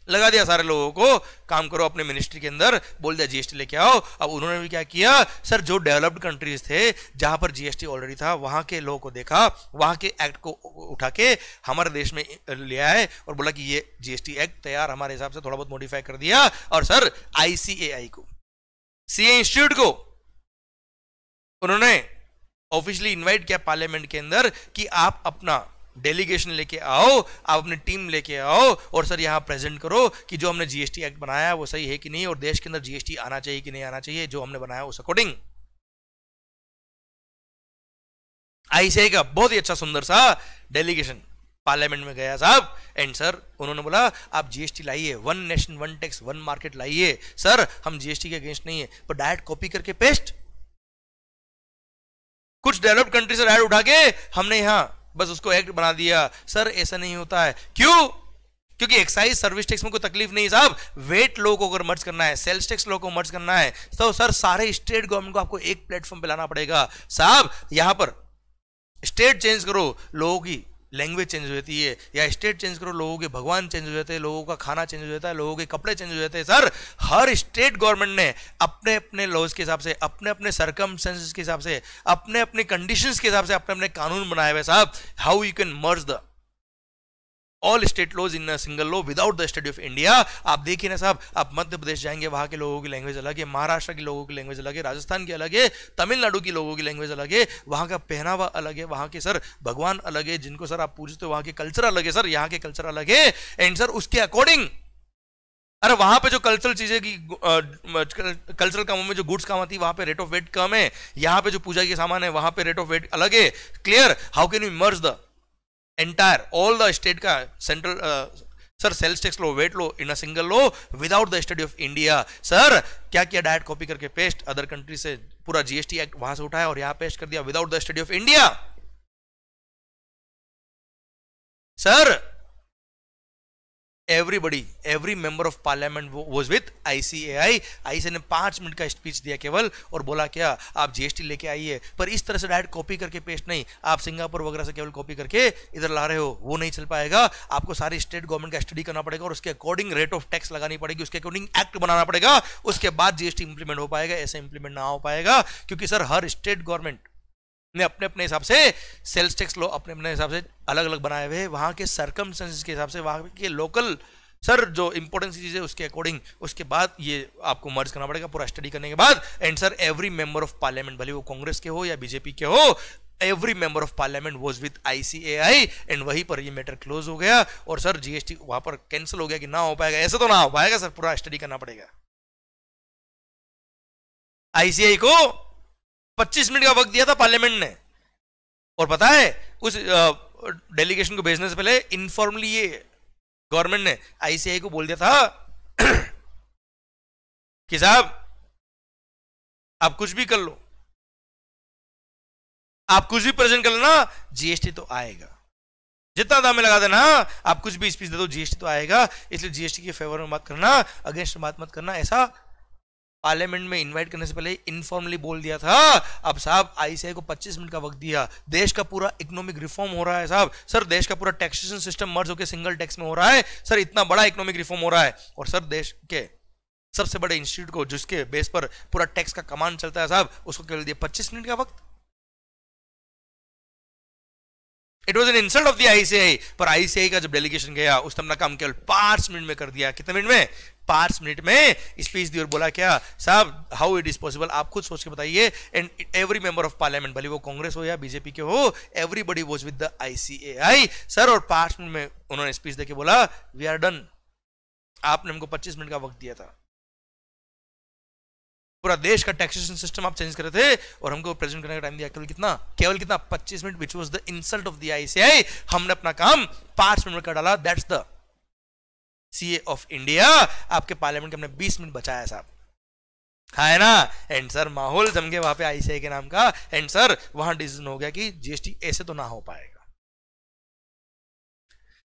लगा दिया सारे लोगों को काम करो अपने मिनिस्ट्री के अंदर बोल दिया जीएसटी लेके आओ अब उन्होंने भी क्या किया सर जो डेवलप्ड कंट्रीज थे जहां पर जीएसटी ऑलरेडी था वहां के लोगों को देखा वहां के एक्ट को उठा के हमारे देश में ले आए और बोला कि ये जीएसटी एक्ट तैयार हमारे हिसाब से थोड़ा बहुत मॉडिफाई कर दिया और सर आईसीएआई को सीए इंस्टीट्यूट को उन्होंने ऑफिशियली इन्वाइट किया पार्लियामेंट के अंदर कि आप अपना डेलीगेशन लेके आओ आप अपनी टीम लेके आओ और सर यहाँ प्रेजेंट करो कि जो हमने जीएसटी एक्ट बनाया वो सही है कि नहीं और देश के अंदर जीएसटी आना चाहिए कि नहीं आना चाहिए जो हमने बनाया उस अकॉर्डिंग आईसीआई का बहुत ही अच्छा सुंदर सा डेलीगेशन पार्लियामेंट में गया साहब एंड सर उन्होंने बोला आप जीएसटी लाइए one nation one tax one market लाइए सर हम जीएसटी के अगेंस्ट नहीं है पर डायरेक्ट कॉपी करके पेस्ट कुछ डेवलप्ड कंट्री से डायरेक्ट उठा के हमने यहां बस उसको एक्ट बना दिया सर ऐसा नहीं होता है क्यों क्योंकि एक्साइज सर्विस टैक्स में कोई तकलीफ नहीं साहब वेट लो को अगर मर्ज करना है सेल्स टैक्स लो को मर्ज करना है तो सर सारे स्टेट गवर्नमेंट को आपको एक प्लेटफॉर्म पे लाना पड़ेगा साहब यहां पर स्टेट चेंज करो लोगों की लैंग्वेज चेंज हो जाती है या स्टेट चेंज करो लोगों के भगवान चेंज हो जाते हैं लोगों का खाना चेंज हो जाता है लोगों के कपड़े चेंज हो जाते हैं सर हर स्टेट गवर्नमेंट ने अपने अपने लॉज के हिसाब से अपने अपने सरकम के हिसाब से अपने अपने कंडीशन के हिसाब से अपने अपने कानून बनाए हुए साहब how you can merge the all state laws in single law without the study of India आप देखिए ना साहब आप मध्य प्रदेश जाएंगे वहां के लोगों की लैंग्वेज अलग है महाराष्ट्र के लोगों की लैंग्वेज अलग है राजस्थान की अलग है तमिलनाडु की लोगों की लैंग्वेज अलग है वहां का पहनावा अलग है वहां के सर भगवान अलग है जिनको सर आप पूछते हो वहां के कल्चर अलग है सर यहाँ के कल्चर अलग है एंड सर उसके अकॉर्डिंग अरे वहां पे जो कल्चरल चीजें की कल्चरल कामों में जो गुड्स काम आती है वहां पे रेट ऑफ वेट कम है यहाँ पे जो पूजा के सामान है वहां पे रेट ऑफ वेट अलग है clear how can you merge the entire all the state का central sir sales tax law VAT law in a single law without the study of India sir क्या किया डायरेक्ट कॉपी करके paste other country से पूरा GST act वहां से उठाया और यहां पेस्ट कर दिया without the study of India sir everybody every member of parliament was with I C ने पांच मिनट का स्पीच दिया केवल और बोला क्या आप जीएसटी लेके आइए पर इस तरह से डायरेक्ट कॉपी करके पेस्ट नहीं आप सिंगापुर वगैरह से केवल कॉपी करके इधर ला रहे हो वो नहीं चल पाएगा आपको सारी स्टेट गवर्नमेंट का स्टडी करना पड़ेगा और उसके अकॉर्डिंग रेट ऑफ टैक्स लगानी पड़ेगी उसके अकॉर्डिंग एक्ट बनाना पड़ेगा उसके बाद जीएसटी इंप्लीमेंट हो पाएगा ऐसे इंप्लीमेंट ना हो पाएगा क्योंकि सर हर स्टेट गवर्नमेंट ने अपने अपने हिसाब से सेल्स टैक्स लो अपने अपने हिसाब से अलग अलग बनाए हुए वहाँ के सरकम के हिसाब से वहाँ के लोकल सर जो इंपॉर्टेंस चीज़ है उसके अकॉर्डिंग उसके बाद ये आपको मर्ज करना पड़ेगा पूरा स्टडी करने के बाद and sir every member of parliament भले वो कांग्रेस के हो या बीजेपी के हो every member of parliament was with ICAI and वहीं पर ये मैटर क्लोज हो गया और सर जीएसटी वहां पर कैंसिल हो गया कि ना हो पाएगा ऐसा तो ना हो पाएगा सर पूरा स्टडी करना पड़ेगा आईसीआई को 25 मिनट का वक्त दिया था पार्लियामेंट ने और पता है उस डेलीगेशन को भेजने से पहले इनफॉर्मली ये गवर्नमेंट ने आईसीआई को बोल दिया था कि साहब आप कुछ भी कर लो आप कुछ भी प्रेजेंट कर लेना जीएसटी तो आएगा जितना दाम में लगा देना आप कुछ भी स्पीच दे दो जीएसटी तो आएगा इसलिए जीएसटी के फेवर में बात करना अगेंस्ट बात मत करना ऐसा पार्लियामेंट में इनवाइट करने से पहले इनफॉर्मली बोल दिया था अब साहब आईसीआई को 25 मिनट का वक्त दिया देश का पूरा इकोनॉमिक रिफॉर्म हो रहा है साहब सर देश का पूरा टैक्सेशन सिस्टम मर्ज होकर सिंगल टैक्स में हो रहा है सर इतना बड़ा इकोनॉमिक रिफॉर्म हो रहा है और सर देश के सबसे बड़े इंस्टीट्यूट को जिसके बेस पर पूरा टैक्स का कमांड चलता है साहब उसको केवल दिया पच्चीस मिनट का वक्त it was an insult of the ICI पर आईसीआई का जब डेलीगेशन गया उस तब ना काम केवल पांच मिनट में कर दिया कितने मिनट में पांच मिनट में स्पीच दी और बोला क्या साहब हाउ इट इज पॉसिबल आप खुद सोच के बताइए and every member of parliament भले वो कांग्रेस हो या बीजेपी के हो everybody was with the ICAI sir और पांच मिनट में उन्होंने स्पीच देके बोला वी आर डन आपने हमको पच्चीस मिनट का वक्त दिया था पूरा देश का टैक्सेशन सिस्टम आप चेंज कर रहे थे और हमको प्रेजेंट करने का टाइम दिया केवल कितना केवल कितना 25 minute which was the insult of the ICI हमने अपना काम पांच मिनट का डाला that's the CA of India आपके पार्लियामेंट के हमने 20 मिनट बचाया साहब हाँ, है ना एंसर माहौल जम गया वहां पे आईसीआई के नाम का एंसर वहां डिसीजन हो गया कि जीएसटी ऐसे तो ना हो पाएगा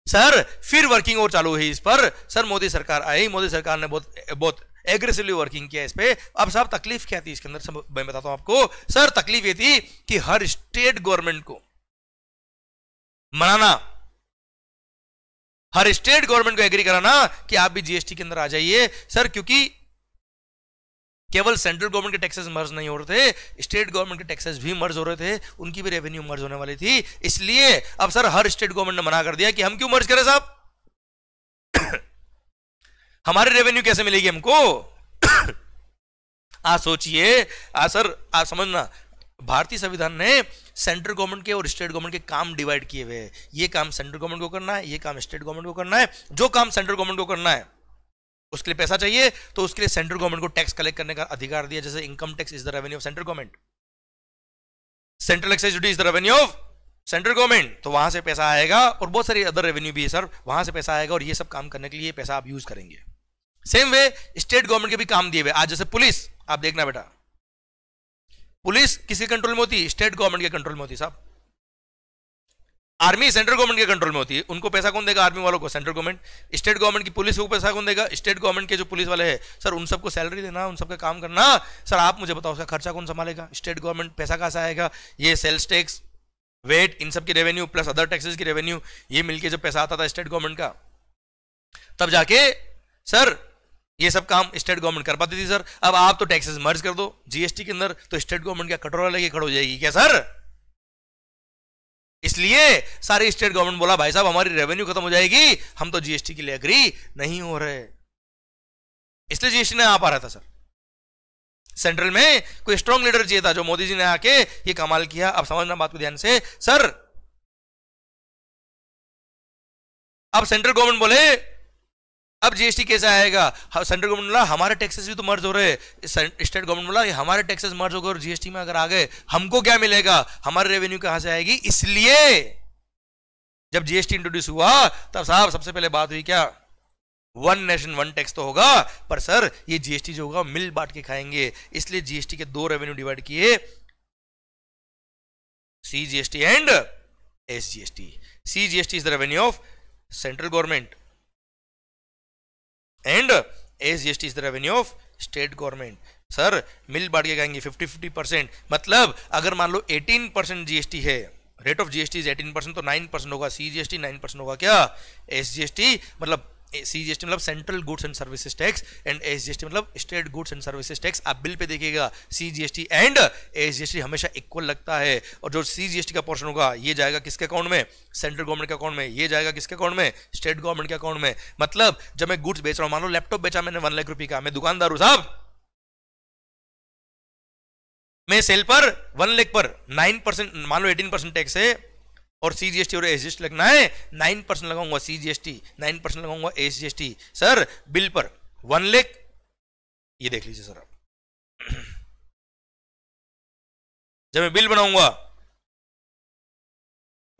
सर फिर वर्किंग और चालू हुई इस पर सर मोदी सरकार आई मोदी सरकार ने बहुत बहुत एग्रेसिवली वर्किंग किया इस पर अब साहब तकलीफ क्या थी इसके अंदर सब मैं बताता हूं आपको सर तकलीफ ये थी कि हर स्टेट गवर्नमेंट को मनाना हर स्टेट गवर्नमेंट को एग्री कराना कि आप भी जीएसटी के अंदर आ जाइए सर क्योंकि केवल सेंट्रल गवर्नमेंट के टैक्सेस मर्ज नहीं हो रहे थे स्टेट गवर्नमेंट के टैक्सेस भी मर्ज हो रहे थे उनकी भी रेवेन्यू मर्ज होने वाली थी इसलिए अब सर हर स्टेट गवर्नमेंट ने मना कर दिया कि हम क्यों मर्ज करें साहब हमारी रेवेन्यू कैसे मिलेगी हमको आ सोचिए आ सर आ समझना भारतीय संविधान ने सेंट्रल गवर्नमेंट के और स्टेट गवर्नमेंट के काम डिवाइड किए हुए हैं ये काम सेंट्रल गवर्नमेंट को करना है ये काम स्टेट गवर्नमेंट को करना है जो काम सेंट्रल गवर्नमेंट को करना है उसके लिए पैसा चाहिए तो उसके लिए सेंट्रल गवर्नमेंट को टैक्स कलेक्ट करने का अधिकार दिया जैसे income tax is the revenue of central government central excise duty is the revenue of central government तो वहां से पैसा आएगा और बहुत सारी अदर रेवेन्यू भी है सर वहां से पैसा आएगा और ये सब काम करने के लिए पैसा आप यूज करेंगे सेम वे स्टेट गवर्नमेंट के भी काम दिए हुए आज जैसे पुलिस आप देखना बेटा पुलिस किसी कंट्रोल में होती स्टेट गवर्नमेंट के कंट्रोल में होती साहब आर्मी सेंट्रल गवर्नमेंट के कंट्रोल में होती है उनको पैसा कौन देगा आर्मी वालों को सेंट्रल गवर्नमेंट स्टेट गवर्नमेंट की पुलिस को पैसा कौन देगा स्टेट गवर्नमेंट के जो पुलिस वाले हैं सर उन सबको सैलरी देना उन सबका काम करना सर आप मुझे बताओ उसका खर्चा कौन संभालेगा स्टेट गवर्नमेंट पैसा कहाँ से आएगा ये सेल्स टैक्स वेट इन सबकी रेवेन्यू प्लस अदर टैक्सेज की रेवेन्यू ये मिलकर जो पैसा आता था स्टेट गवर्नमेंट का तब जाके सर ये सब काम स्टेट गवर्नमेंट कर पाती थी सर अब आप तो टैक्सेस मर्ज कर दो जीएसटी के अंदर तो स्टेट गवर्नमेंट क्या कटोरा लगे खड़ो हो जाएगी क्या सर इसलिए सारी स्टेट गवर्नमेंट बोला भाई साहब हमारी रेवेन्यू खत्म हो जाएगी हम तो जीएसटी के लिए अग्री नहीं हो रहे इसलिए जीएसटी नहीं आ पा रहा था सर सेंट्रल में कोई स्ट्रॉन्ग लीडर चाहिए था जो मोदी जी ने आके ये कमाल किया अब समझना बात को ध्यान से सर अब सेंट्रल गवर्नमेंट बोले अब जीएसटी कैसे आएगा सेंट्रल गवर्नमेंट बोला हमारे टैक्सेस भी तो मर्ज हो रहे हैं स्टेट गवर्नमेंट बोला हमारे टैक्सेस मर्ज हो गए और जीएसटी में अगर आ गए हमको क्या मिलेगा हमारे रेवेन्यू कहां से आएगी इसलिए जब जीएसटी इंट्रोड्यूस हुआ तब साहब सबसे पहले बात हुई क्या वन नेशन वन टैक्स तो होगा पर सर ये जीएसटी जो होगा मिल बांट के खाएंगे इसलिए जीएसटी के दो रेवेन्यू डिवाइड किए GST and C CGST is the revenue of central government and S G S T is the revenue of state government sir मिल बांट के कहेंगे फिफ्टी फिफ्टी परसेंट मतलब अगर मान लो एटीन परसेंट जीएसटी है rate of GST is eighteen percent तो नाइन परसेंट होगा सी जीएसटी नाइन परसेंट होगा क्या एस जी एस टी मतलब सीजीएसटी मतलब central goods and services tax and SGST मतलब state goods and services tax आप bill पे देखिएगा सीजीएसटी एंड एसजीएसटी हमेशा इक्वल लगता है और जो सीजीएसटी का पोर्शन होगा ये जाएगा किसके अकाउंट में सेंट्रल गवर्नमेंट के अकाउंट में ये जाएगा किसके अकाउंट में स्टेट गवर्नमेंट के अकाउंट में मतलब जब मैं गुड्स बेच रहा हूँ मान लो लैपटॉप बेचा मैंने वन लाख रुपये का मैं दुकानदार हूँ साहब मैं सेल पर वन लेख पर नाइन परसेंट मान लो एटीन परसेंट टैक्स है और सी जी एस टी और एस लगना है नाइन परसेंट लगाऊंगा C G S T nine percent लगाऊंगा S G S T sir bill पर वन लेख ये देख लीजिए सर आप जब मैं बिल बनाऊंगा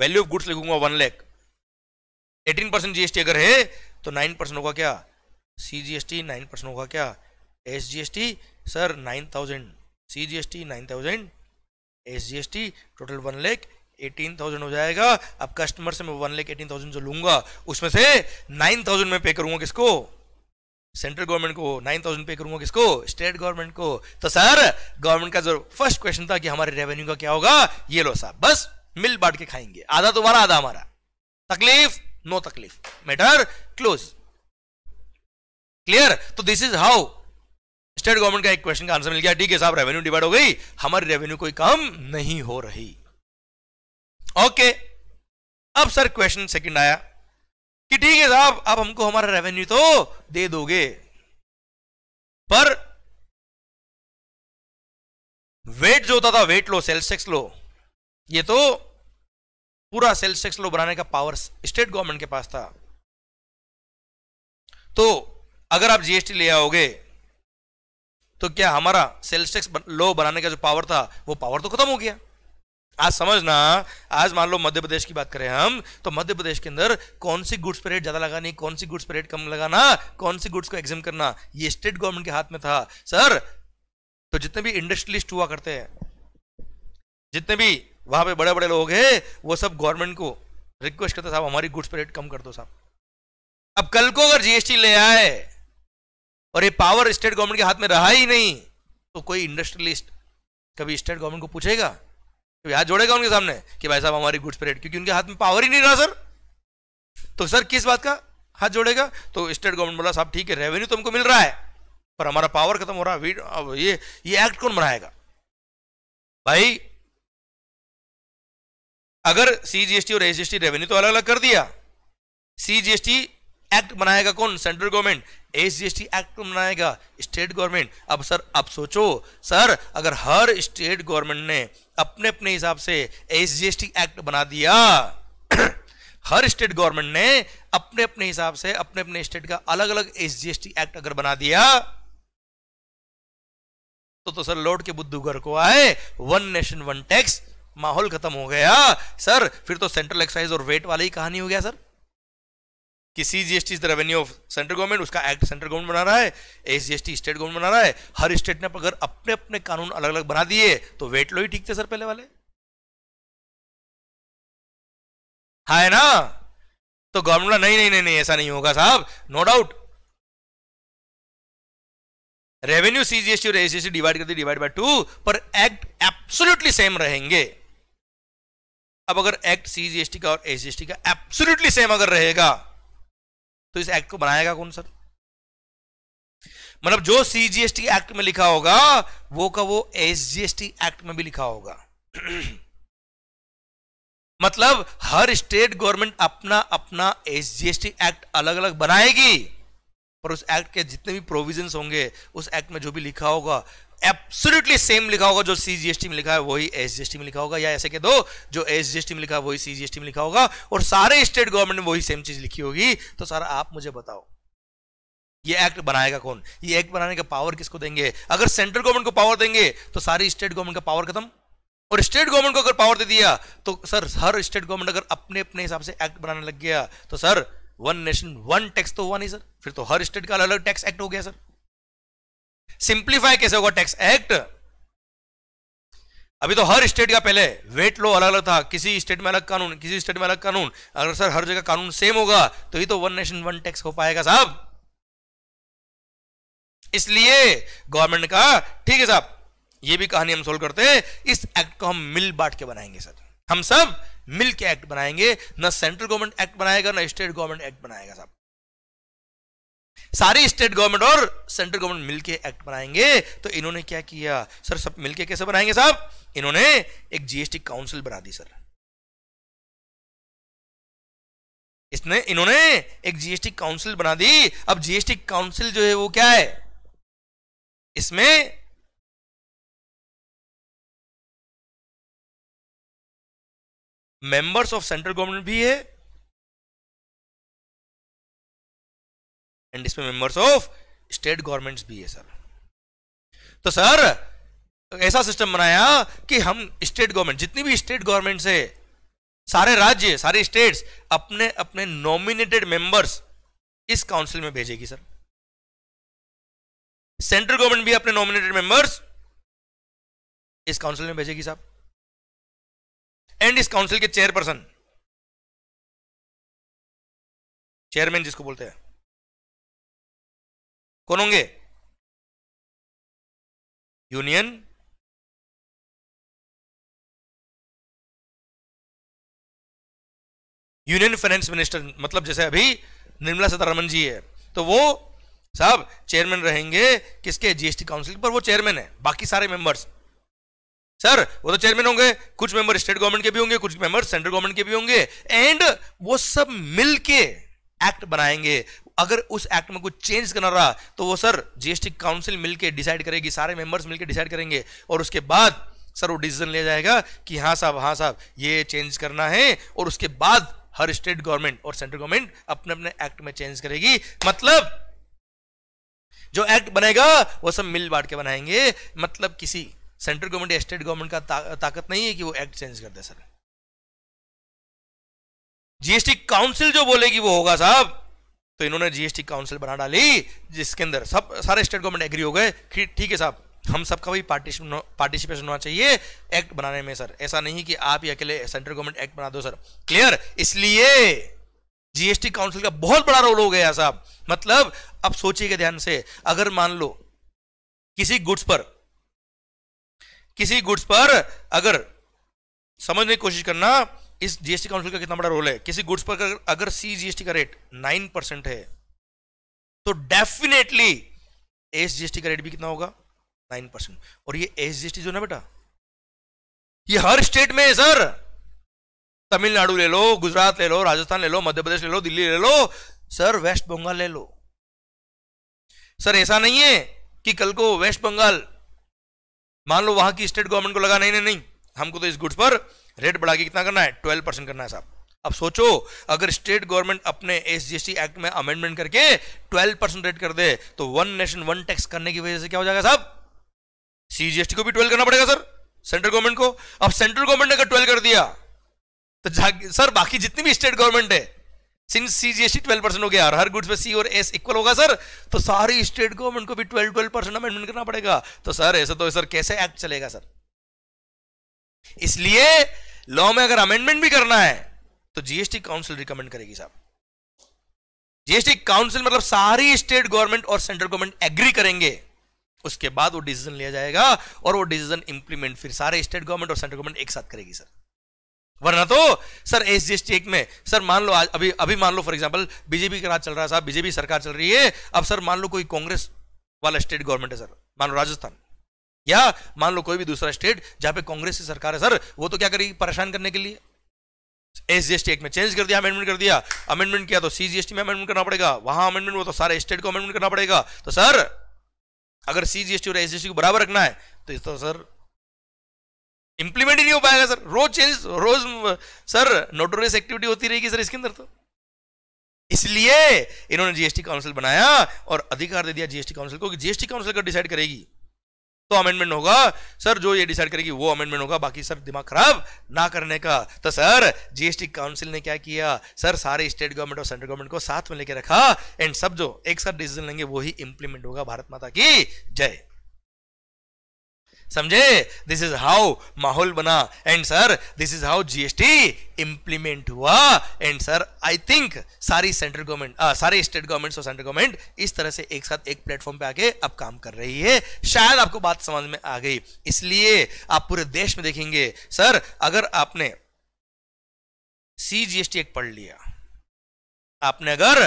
वैल्यू ऑफ गुड्स लिखूंगा one lakh eighteen percent GST अगर है तो नाइन परसेंट होगा क्या C G S T nine percent होगा क्या S G S T sir nine thousand C G S T nine thousand S G S T total one lakh eighteen thousand हो जाएगा अब कस्टमर से मैं वन लेख एटीन थाउजेंड जो लूंगा उसमें से नाइन थाउजेंड में पे करूंगा किसको सेंट्रल गवर्नमेंट को नाइन थाउजेंड पे करूंगा किसको स्टेट गवर्नमेंट को तो सर गवर्नमेंट का जो फर्स्ट क्वेश्चन था कि हमारे रेवेन्यू का क्या होगा ये लो साहब बस मिल बांट के खाएंगे आधा तुम्हारा आधा हमारा तकलीफ नो तकलीफ मैटर क्लोज क्लियर तो this is how state government का एक क्वेश्चन का आंसर मिल गया ठीक है साहब रेवेन्यू डिवाइड हो गई हमारी रेवेन्यू कोई कम नहीं हो रही ओके अब सर क्वेश्चन सेकंड आया कि ठीक है साहब आप हमको हमारा रेवेन्यू तो दे दोगे पर वेट जो होता था VAT law sales tax law ये तो पूरा सेल्स टैक्स लो बनाने का पावर स्टेट गवर्नमेंट के पास था तो अगर आप जीएसटी ले आओगे तो क्या हमारा सेल्स टैक्स लो बनाने का जो पावर था वो पावर तो खत्म हो गया आज समझना आज मान लो मध्य प्रदेश की बात करें हम तो मध्य प्रदेश के अंदर कौन सी गुड्स पर रेट ज्यादा लगानी कौन सी गुड्स पर रेट कम लगाना कौन सी गुड्स को एग्जाम करना ये स्टेट गवर्नमेंट के हाथ में था सर तो जितने भी इंडस्ट्रियलिस्ट हुआ करते हैं जितने भी वहां पे बड़े बड़े लोग हैं वो सब गवर्नमेंट को रिक्वेस्ट करते साहब हमारी गुड्स पर रेट कम कर दो साहब अब कल को अगर जीएसटी ले आए और ये पावर स्टेट गवर्नमेंट के हाथ में रहा ही नहीं तो कोई इंडस्ट्रियलिस्ट कभी स्टेट गवर्नमेंट को पूछेगा हाथ जोड़ेगा उनके सामने कि भाई साहब हमारी गुड्स परेड क्योंकि उनके हाथ में पावर ही नहीं रहा सर तो सर किस बात का हाथ जोड़ेगा तो स्टेट गवर्नमेंट बोला साहब ठीक है रेवेन्यू तो हमको मिल रहा है पर हमारा पावर खत्म हो रहा है अब ये ये एक्ट कौन बनाएगा भाई अगर सीजीएसटी और एसजीएसटी रेवेन्यू तो अलग अलग कर दिया सीजीएसटी एक्ट बनाएगा कौन सेंट्रल गवर्नमेंट एसजीएसटी एक्ट बनाएगा स्टेट गवर्नमेंट अब सर अब सोचो सर अगर हर स्टेट गवर्नमेंट ने अपने अपने हिसाब से एसजीएसटी एक्ट बना दिया हर स्टेट गवर्नमेंट ने अपने अपने हिसाब से अपने अपने स्टेट का अलग अलग एसजीएसटी एक्ट अगर बना दिया तो तो सर लौट के बुद्धू घर को आए वन नेशन वन टैक्स माहौल खत्म हो गया सर फिर तो सेंट्रल एक्साइज और वेट वाली ही कहानी हो गया सर कि C G S T is the revenue of central government उसका एक्ट सेंट्रल गवर्नमेंट बना रहा है S G S T state government बना रहा है हर स्टेट ने अगर अपने अपने कानून अलग अलग बना दिए तो वेट लो ही ठीक थे सर पहले वाले हाँ है ना तो गवर्नमेंट नहीं नहीं नहीं नहीं ऐसा नहीं होगा साहब no doubt revenue C T और SGST divide the divide by two पर एक्ट एब्सोल्यूटली सेम रहेंगे अब अगर एक्ट सीजीएसटी का और एसजीएसटी का एब्सोल्यूटली सेम अगर रहेगा तो इस एक्ट को बनाएगा कौन सर मतलब जो सीजीएसटी एक्ट में लिखा होगा वो का वो एसजीएसटी एक्ट में भी लिखा होगा मतलब हर स्टेट गवर्नमेंट अपना अपना एसजीएसटी एक्ट अलग अलग बनाएगी पर उस एक्ट के जितने भी प्रोविजंस होंगे उस एक्ट में जो भी लिखा होगा एब्सोल्युटली सेम लिखा होगा जो सीजीएसटी में लिखा है वही एसजीएसटी में लिखा होगा या ऐसे के दो जो एसजीएसटी में लिखा है वही सीजीएसटी में लिखा होगा और सारे स्टेट गवर्नमेंट ने वही सेम चीज लिखी होगी तो सर आप मुझे बताओ ये एक्ट बनाएगा कौन ये एक्ट बनाने का पावर किसको देंगे अगर सेंट्रल गवर्नमेंट को पावर देंगे तो सारी स्टेट गवर्नमेंट का पावर खत्म और स्टेट गवर्नमेंट को अगर पावर दे दिया तो सर हर स्टेट गवर्नमेंट अगर अपने अपने हिसाब से एक्ट बनाने लग गया तो sir one nation one tax तो हुआ नहीं सर फिर तो हर स्टेट का अलग अलग टैक्स एक्ट हो गया सर सिंप्लीफाई कैसे होगा टैक्स एक्ट अभी तो हर स्टेट का पहले वेट लो अलग अलग था किसी स्टेट में अलग कानून किसी स्टेट में अलग कानून अगर सर हर जगह कानून सेम होगा तो ये तो वन नेशन वन टैक्स हो पाएगा साहब इसलिए गवर्नमेंट का ठीक है साहब ये भी कहानी हम सोल्व करते हैं इस एक्ट को हम मिल बांट के बनाएंगे सर हम सब मिल के एक्ट बनाएंगे ना सेंट्रल गवर्नमेंट एक्ट बनाएगा ना स्टेट गवर्नमेंट एक्ट बनाएगा साहब सारी स्टेट गवर्नमेंट और सेंट्रल गवर्नमेंट मिलके एक्ट बनाएंगे तो इन्होंने क्या किया सर सब मिलके कैसे बनाएंगे साहब इन्होंने एक जीएसटी काउंसिल बना दी सर इसने इन्होंने एक जीएसटी काउंसिल बना दी अब जीएसटी काउंसिल जो है वो क्या है इसमें मेंबर्स ऑफ सेंट्रल गवर्नमेंट भी है एंड इसमें मेंबर्स ऑफ स्टेट गवर्नमेंट्स भी है सर तो सर ऐसा सिस्टम बनाया कि हम स्टेट गवर्नमेंट जितनी भी स्टेट गवर्नमेंट्स है सारे राज्य सारे स्टेट्स अपने अपने नॉमिनेटेड मेंबर्स इस काउंसिल में भेजेगी सर सेंट्रल गवर्नमेंट भी अपने नॉमिनेटेड मेंबर्स इस काउंसिल में भेजेगी साहब एंड इस काउंसिल के चेयरपर्सन चेयरमैन जिसको बोलते हैं कौन होंगे यूनियन यूनियन फाइनेंस मिनिस्टर मतलब जैसे अभी निर्मला सीतारमन जी है तो वो साहब चेयरमैन रहेंगे किसके जीएसटी काउंसिल पर वो चेयरमैन है बाकी सारे मेंबर्स सर वो तो चेयरमैन होंगे कुछ मेंबर स्टेट गवर्नमेंट के भी होंगे कुछ मेंबर सेंट्रल गवर्नमेंट के भी होंगे एंड वो सब मिलके एक्ट बनाएंगे अगर उस एक्ट में कुछ चेंज करना रहा तो वो सर जीएसटी काउंसिल मिलकर डिसाइड करेगी सारे मेंबर्स मिलकर डिसाइड करेंगे और उसके बाद सर वो डिसीजन ले जाएगा कि हाँ साहब हाँ साहब ये चेंज करना है और उसके बाद हर स्टेट गवर्नमेंट और सेंट्रल गवर्नमेंट अपने अपने एक्ट में चेंज करेगी मतलब जो एक्ट बनेगा वो सब मिल बांट के बनाएंगे मतलब किसी सेंट्रल गवर्नमेंट या स्टेट गवर्नमेंट का ता, ताकत नहीं है कि वो एक्ट चेंज कर दे सर जीएसटी काउंसिल जो बोलेगी वो होगा साहब तो इन्होंने जीएसटी काउंसिल बना डाली जिसके अंदर सब सारे स्टेट गवर्नमेंट एग्री हो गए ठीक है साहब हम सबका भी पार्टिसिपेशन होना चाहिए एक्ट बनाने में सर ऐसा नहीं कि आप ही अकेले सेंट्रल गवर्नमेंट एक्ट बना दो सर क्लियर इसलिए जीएसटी काउंसिल का बहुत बड़ा रोल हो गया साहब मतलब अब सोचिएगा ध्यान से अगर मान लो किसी गुड्स पर किसी गुड्स पर अगर समझने की कोशिश करना इस जीएसटी काउंसिल का कितना बड़ा रोल है किसी गुड्स पर अगर सी जीएसटी का रेट नाइन परसेंट है तो डेफिनेटली एस जीएसटी का रेट भी कितना होगा नाइन परसेंट और ये एस जीएसटी जो ना बेटा ये हर स्टेट में है सर तमिलनाडु ले लो गुजरात ले लो राजस्थान ले लो मध्य प्रदेश ले लो दिल्ली ले लो सर वेस्ट बंगाल ले लो सर ऐसा नहीं है कि कल को वेस्ट बंगाल मान लो वहां की स्टेट गवर्नमेंट को लगा नहीं नहीं नहीं हमको तो इस गुड्स पर रेट बढ़ा के कितना करना है ट्वेल्व परसेंट करना है साहब अब सोचो अगर स्टेट गवर्नमेंट अपने एस एक्ट में अमेंडमेंट करके ट्वेल्व परसेंट रेट कर दे तो वन नेशन वन टैक्स करने की वजह से क्या हो जाएगा साहब सीजीएसटी को भी ट्वेल्व करना पड़ेगा सर सेंट्रल गवर्नमेंट को अब सेंट्रल गवर्नमेंट ने अगर ट्वेल्व कर दिया तो सर बाकी जितनी भी स्टेट गवर्नमेंट है सिंस सीजीएसटी ट्वेल्व परसेंट हो गया हर गुड्स में सी और एस इक्वल होगा सर तो सारी स्टेट गवर्नमेंट को भी ट्वेल्व ट्वेल्व परसेंट अमेंडमेंट करना पड़ेगा तो सर ऐसा तो सर कैसे एक्ट चलेगा सर इसलिए लॉ में अगर अमेंडमेंट भी करना है तो जीएसटी काउंसिल रिकमेंड करेगी साहब जीएसटी काउंसिल मतलब सारी स्टेट गवर्नमेंट और सेंट्रल गवर्नमेंट एग्री करेंगे उसके बाद वो डिसीजन लिया जाएगा और वो डिसीजन इंप्लीमेंट फिर सारे स्टेट गवर्नमेंट और सेंट्रल गवर्नमेंट एक साथ करेगी सर वरना तो sir S G S T act में सर मान लो आज अभी अभी मान लो फॉर एग्जाम्पल बीजेपी का राज चल रहा है साहब बीजेपी सरकार चल रही है अब सर मान लो कोई कांग्रेस वाला स्टेट गवर्नमेंट है सर मान लो राजस्थान या मान लो कोई भी दूसरा स्टेट जहां पे कांग्रेस की सरकार है सर वो तो क्या करेगी परेशान करने के लिए एसजीएसटी एक्ट में चेंज कर दिया अमेंडमेंट कर दिया अमेंडमेंट किया तो सीजीएसटी में अमेंडमेंट करना पड़ेगा वहां अमेंडमेंट वो तो सारे स्टेट को अमेंडमेंट करना पड़ेगा तो सर अगर सीजीएसटी और एसजीएसटी को बराबर रखना है तो, तो सर इंप्लीमेंट ही नहीं हो पाएगा सर रोज चेंज रोज सर नोटोरियस एक्टिविटी होती रहेगी सर इसके अंदर तो इसलिए इन्होंने जीएसटी काउंसिल बनाया और अधिकार दे दिया जीएसटी काउंसिल को कि जीएसटी काउंसिल कर डिसाइड करेगी तो अमेंडमेंट होगा सर जो ये डिसाइड करेगी वो अमेंडमेंट होगा बाकी सर दिमाग खराब ना करने का तो सर जीएसटी काउंसिल ने क्या किया सर सारे स्टेट गवर्नमेंट और सेंट्रल गवर्नमेंट को साथ में लेकर रखा एंड सब जो एक साथ डिसीजन लेंगे वही इंप्लीमेंट होगा भारत माता की जय समझे दिस इज हाउ माहौल बना and sir this is how GST implement हुआ एंड सर आई थिंक सारी सेंट्रल गवर्नमेंट सारी स्टेट गवर्नमेंट और सेंट्रल गवर्नमेंट इस तरह से एक साथ एक प्लेटफॉर्म पे आके अब काम कर रही है शायद आपको बात समझ में आ गई इसलिए आप पूरे देश में देखेंगे सर अगर आपने सी जीएसटी एक पढ़ लिया आपने अगर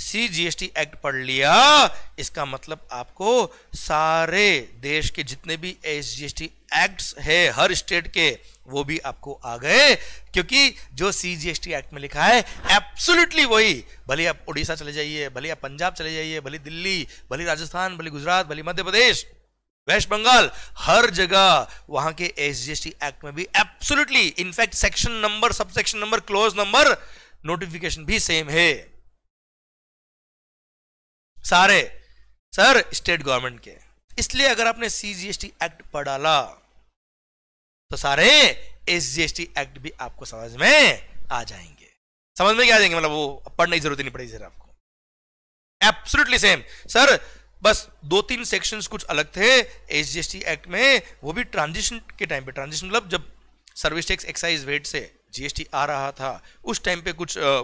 सी जीएसटी एक्ट पढ़ लिया इसका मतलब आपको सारे देश के जितने भी एस टी एक्ट्स है हर स्टेट के वो भी आपको आ गए क्योंकि जो C G S T act में लिखा है एब्सोल्युटली वही भले आप उड़ीसा चले जाइए भले आप पंजाब चले जाइए भले दिल्ली भले राजस्थान भले गुजरात भले मध्य प्रदेश वेस्ट बंगाल हर जगह वहां के S G S T act में भी absolutely in fact section number sub section number clause number notification भी सेम है सारे सर स्टेट गवर्नमेंट के इसलिए अगर आपने सीजीएसटी एक्ट पढ़ डाला तो सारे एसजीएसटी एक्ट भी आपको समझ में आ जाएंगे समझ में क्या जाएंगे मतलब वो पढ़ने की जरूरत नहीं पड़ेगी सर आपको एब्सोल्युटली सेम सर बस दो तीन सेक्शंस कुछ अलग थे एसजीएसटी एक्ट में वो भी ट्रांजिशन के टाइम पे ट्रांजिशन मतलब जब सर्विस टैक्स एक्साइज वेट से जीएसटी आ रहा था उस टाइम पे कुछ आ,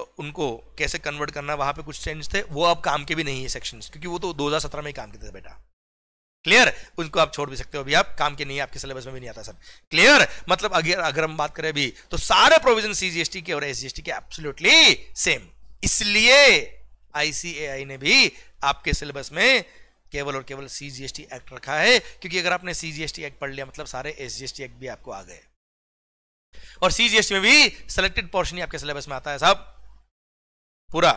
उनको कैसे कन्वर्ट करना वहां पे कुछ चेंज थे वो अब काम के भी नहीं है सेक्शंस क्योंकि वो तो 2017 में ही काम के थे बेटा क्लियर उनको आप छोड़ भी सकते हो अभी आप काम के नहीं आपके सिलेबस में भी नहीं आता सर क्लियर मतलब अगर अगर हम बात करें अभी तो सारे प्रोविजन सीजीएसटी के और एसजीएसटी के एब्सोल्युटली सेम इसलिए आईसीएआई ने भी आपके सिलेबस में केवल और केवल सीजीएसटी एक्ट रखा है क्योंकि अगर आपने सीजीएसटी एक्ट पढ़ लिया मतलब सारे एसजीएसटी एक्ट भी आपको आ गए और सीजीएसटी में भी सिलेक्टेड पोर्शन ही आपके सिलेबस में आता है साहब पूरा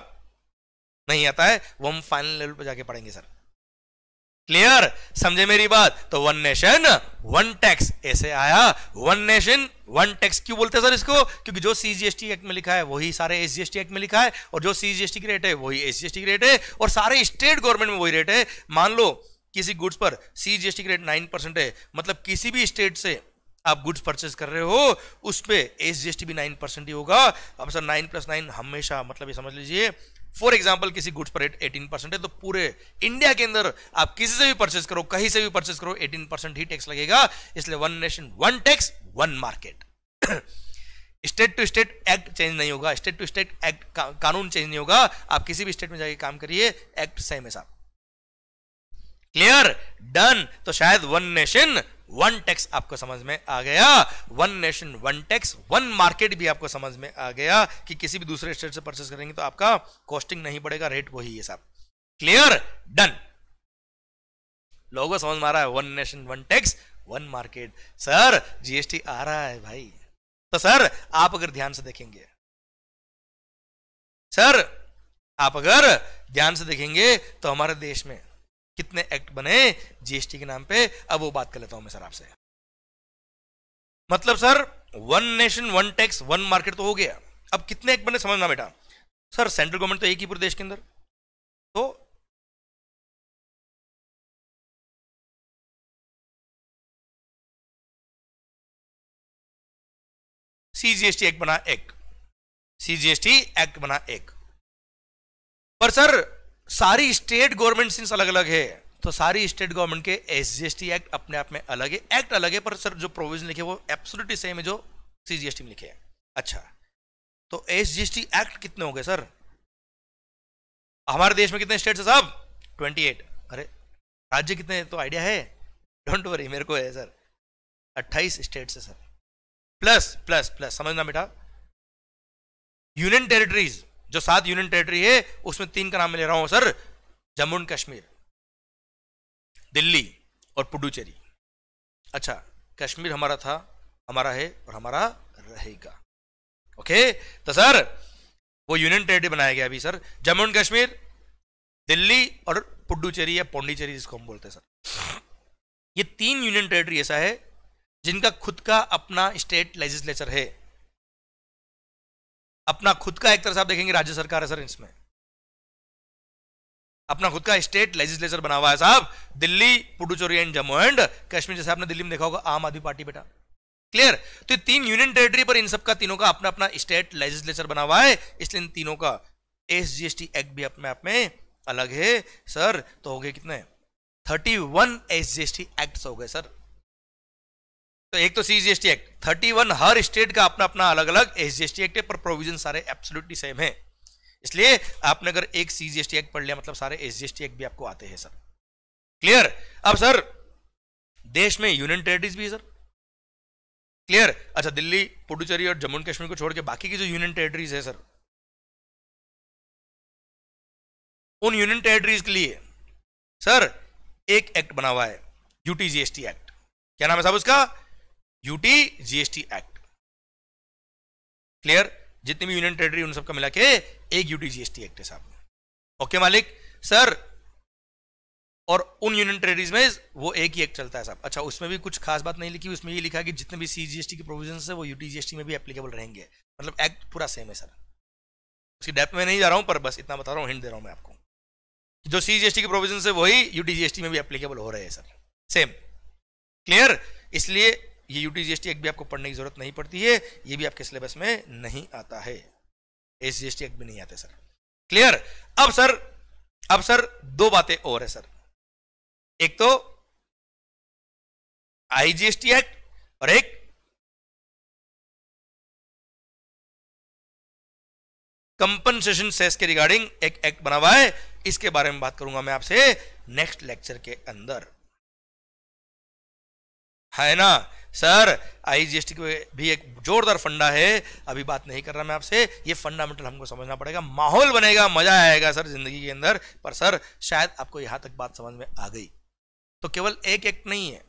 नहीं आता है वो हम फाइनल लेवल पर जाके पढ़ेंगे सर क्लियर समझे मेरी बात तो वन नेशन वन टैक्स ऐसे आया वन नेशन वन टैक्स क्यों बोलते हैं सर इसको क्योंकि जो सीजीएसटी एक्ट में लिखा है वही सारे एसजीएसटी एक्ट में लिखा है और जो सीजीएसटी की रेट है वही एसजीएसटी की रेट है और सारे स्टेट गवर्नमेंट में वही रेट है मान लो किसी गुड्स पर सीजीएसटी की रेट नाइन परसेंट है मतलब किसी भी स्टेट से आप गुड्स परचेज कर रहे हो उस पर एस जी एस टी भी नाइन परसेंट ही होगा अब सर नाइन प्लस नाइन हमेशा मतलब ये समझ लीजिए फॉर एग्जाम्पल किसी गुड्स पर एटीन परसेंट है तो पूरे इंडिया के अंदर आप किसी से भी परचेज करो कहीं से भी परचेज करो एटीन परसेंट ही टैक्स लगेगा इसलिए one nation one tax one market state to state act change नहीं होगा स्टेट टू स्टेट एक्ट कानून चेंज नहीं होगा आप किसी भी स्टेट में जाके काम करिए एक्ट सेम है साहब क्लियर डन तो शायद वन नेशन वन टैक्स आपको समझ में आ गया one nation one tax one market भी आपको समझ में आ गया कि किसी भी दूसरे स्टेट से परचेस करेंगे तो आपका कॉस्टिंग नहीं पड़ेगा रेट वही है साहब क्लियर डन लोगों समझ में आ रहा है one nation one tax one market sir GST आ रहा है भाई तो सर आप अगर ध्यान से देखेंगे सर आप अगर ध्यान से देखेंगे तो हमारे देश में कितने एक्ट बने जीएसटी के नाम पे अब वो बात कर लेता हूं मैं सर आपसे मतलब sir one nation one tax one market तो हो गया अब कितने एक्ट बने समझना बेटा सर सेंट्रल गवर्नमेंट तो एक ही पूरे देश के अंदर तो सीजीएसटी एक्ट बना एक सीजीएसटी एक्ट बना एक पर सर सारी स्टेट गवर्नमेंट सिंस अलग अलग है तो सारी स्टेट गवर्नमेंट के एस जी एक्ट अपने आप में अलग है एक्ट अलग है पर सर जो प्रोविजन लिखे वो एब्सोल्युटली सेम है जो सीजीएसटी में लिखे हैं अच्छा तो एस एक्ट कितने हो गए सर हमारे देश में कितने स्टेट्स है साहब 28 अरे राज्य कितने तो आइडिया है डोंट वरी मेरे को है सर 28 स्टेट्स है सर प्लस प्लस प्लस समझना बेटा यूनियन टेरिटरीज जो सात यूनियन टेरिटरी है उसमें तीन का नाम ले रहा हूं सर जम्मू एंड कश्मीर दिल्ली और पुडुचेरी अच्छा कश्मीर हमारा था हमारा है और हमारा रहेगा ओके तो सर वो यूनियन टेरिटरी बनाया गया अभी सर जम्मू एंड कश्मीर दिल्ली और पुडुचेरी या पौंडीचेरी जिसको हम बोलते हैं सर ये तीन यूनियन टेरिटरी ऐसा है जिनका खुद का अपना स्टेट लेजिस्लेचर है अपना खुद का एक तरह से आप देखेंगे राज्य सरकार है सर इसमें अपना खुद का स्टेट लेजिस्लेचर बना हुआ है साहब दिल्ली पुडुचेरी एंड जम्मू एंड कश्मीर जैसे आपने दिल्ली में देखा होगा आम आदमी पार्टी बेटा क्लियर तो ये तीन यूनियन टेरिटरी पर इन सबका तीनों का अपना अपना स्टेट लेजिस्लेचर बना हुआ है इसलिए इन तीनों का S G S T act भी अपने आप में अलग है सर तो हो गए कितने thirty one S G S T act हो गए सर तो एक तो टी एक्ट थर्टी वन हर स्टेट का अपना अपना अलग अलग एस टी एक्ट है पर प्रोविजन सारे एब्सोल्युटली सेम है इसलिए आपने अगर एक टी एक्ट पढ़ लिया मतलब सारे टी एक्ट भी आपको आते हैं सर क्लियर अब सर देश में यूनियन टेरिटरीज भी है सर क्लियर अच्छा दिल्ली पुडुचेरी और जम्मू कश्मीर को छोड़ के बाकी की जो यूनियन टेरिटरीज है सर उन यूनियन टेरिटरीज के लिए सर एक एक्ट बना हुआ है यूटीजीएसटी एक्ट क्या नाम है साहब उसका यूटी जीएसटी एक्ट क्लियर जितने भी यूनियन टेरिटरी उन सबका मिला के एक यूटी जीएसटी एक्ट है साहब ओके मालिक सर और उन यूनियन टेरिटरीज में वो एक ही एक्ट चलता है साहब अच्छा उसमें भी कुछ खास बात नहीं लिखी उसमें ये लिखा कि जितने भी सी जीएसटी के प्रोविजन है वो यूटी जीएसटी में भी एप्लीकेबल रहेंगे मतलब एक्ट पूरा सेम है सर उसकी डेप में नहीं जा रहा हूं पर बस इतना बता रहा हूं हिंट दे रहा हूं मैं आपको जो सी जीएसटी के प्रोविजन है वही यूटी जीएसटी में भी एप्लीकेबल हो रहे हैं सर सेम क्लियर इसलिए ये यू टी एक्ट भी आपको पढ़ने की ज़रूरत नहीं पड़ती है ये भी आपके सिलेबस में नहीं आता है एस जी एक्ट भी नहीं आते सर क्लियर अब सर अब सर दो बातें और है सर एक तो आईजीएसटी एक्ट और एक कंपनसेशन सेस के रिगार्डिंग एक एक्ट बना हुआ है इसके बारे में बात करूंगा मैं आपसे नेक्स्ट लेक्चर के अंदर है ना सर आईजीएसटी को भी एक जोरदार फंडा है अभी बात नहीं कर रहा मैं आपसे ये फंडामेंटल हमको समझना पड़ेगा माहौल बनेगा मजा आएगा सर जिंदगी के अंदर पर सर शायद आपको यहां तक बात समझ में आ गई तो केवल एक एक्ट नहीं है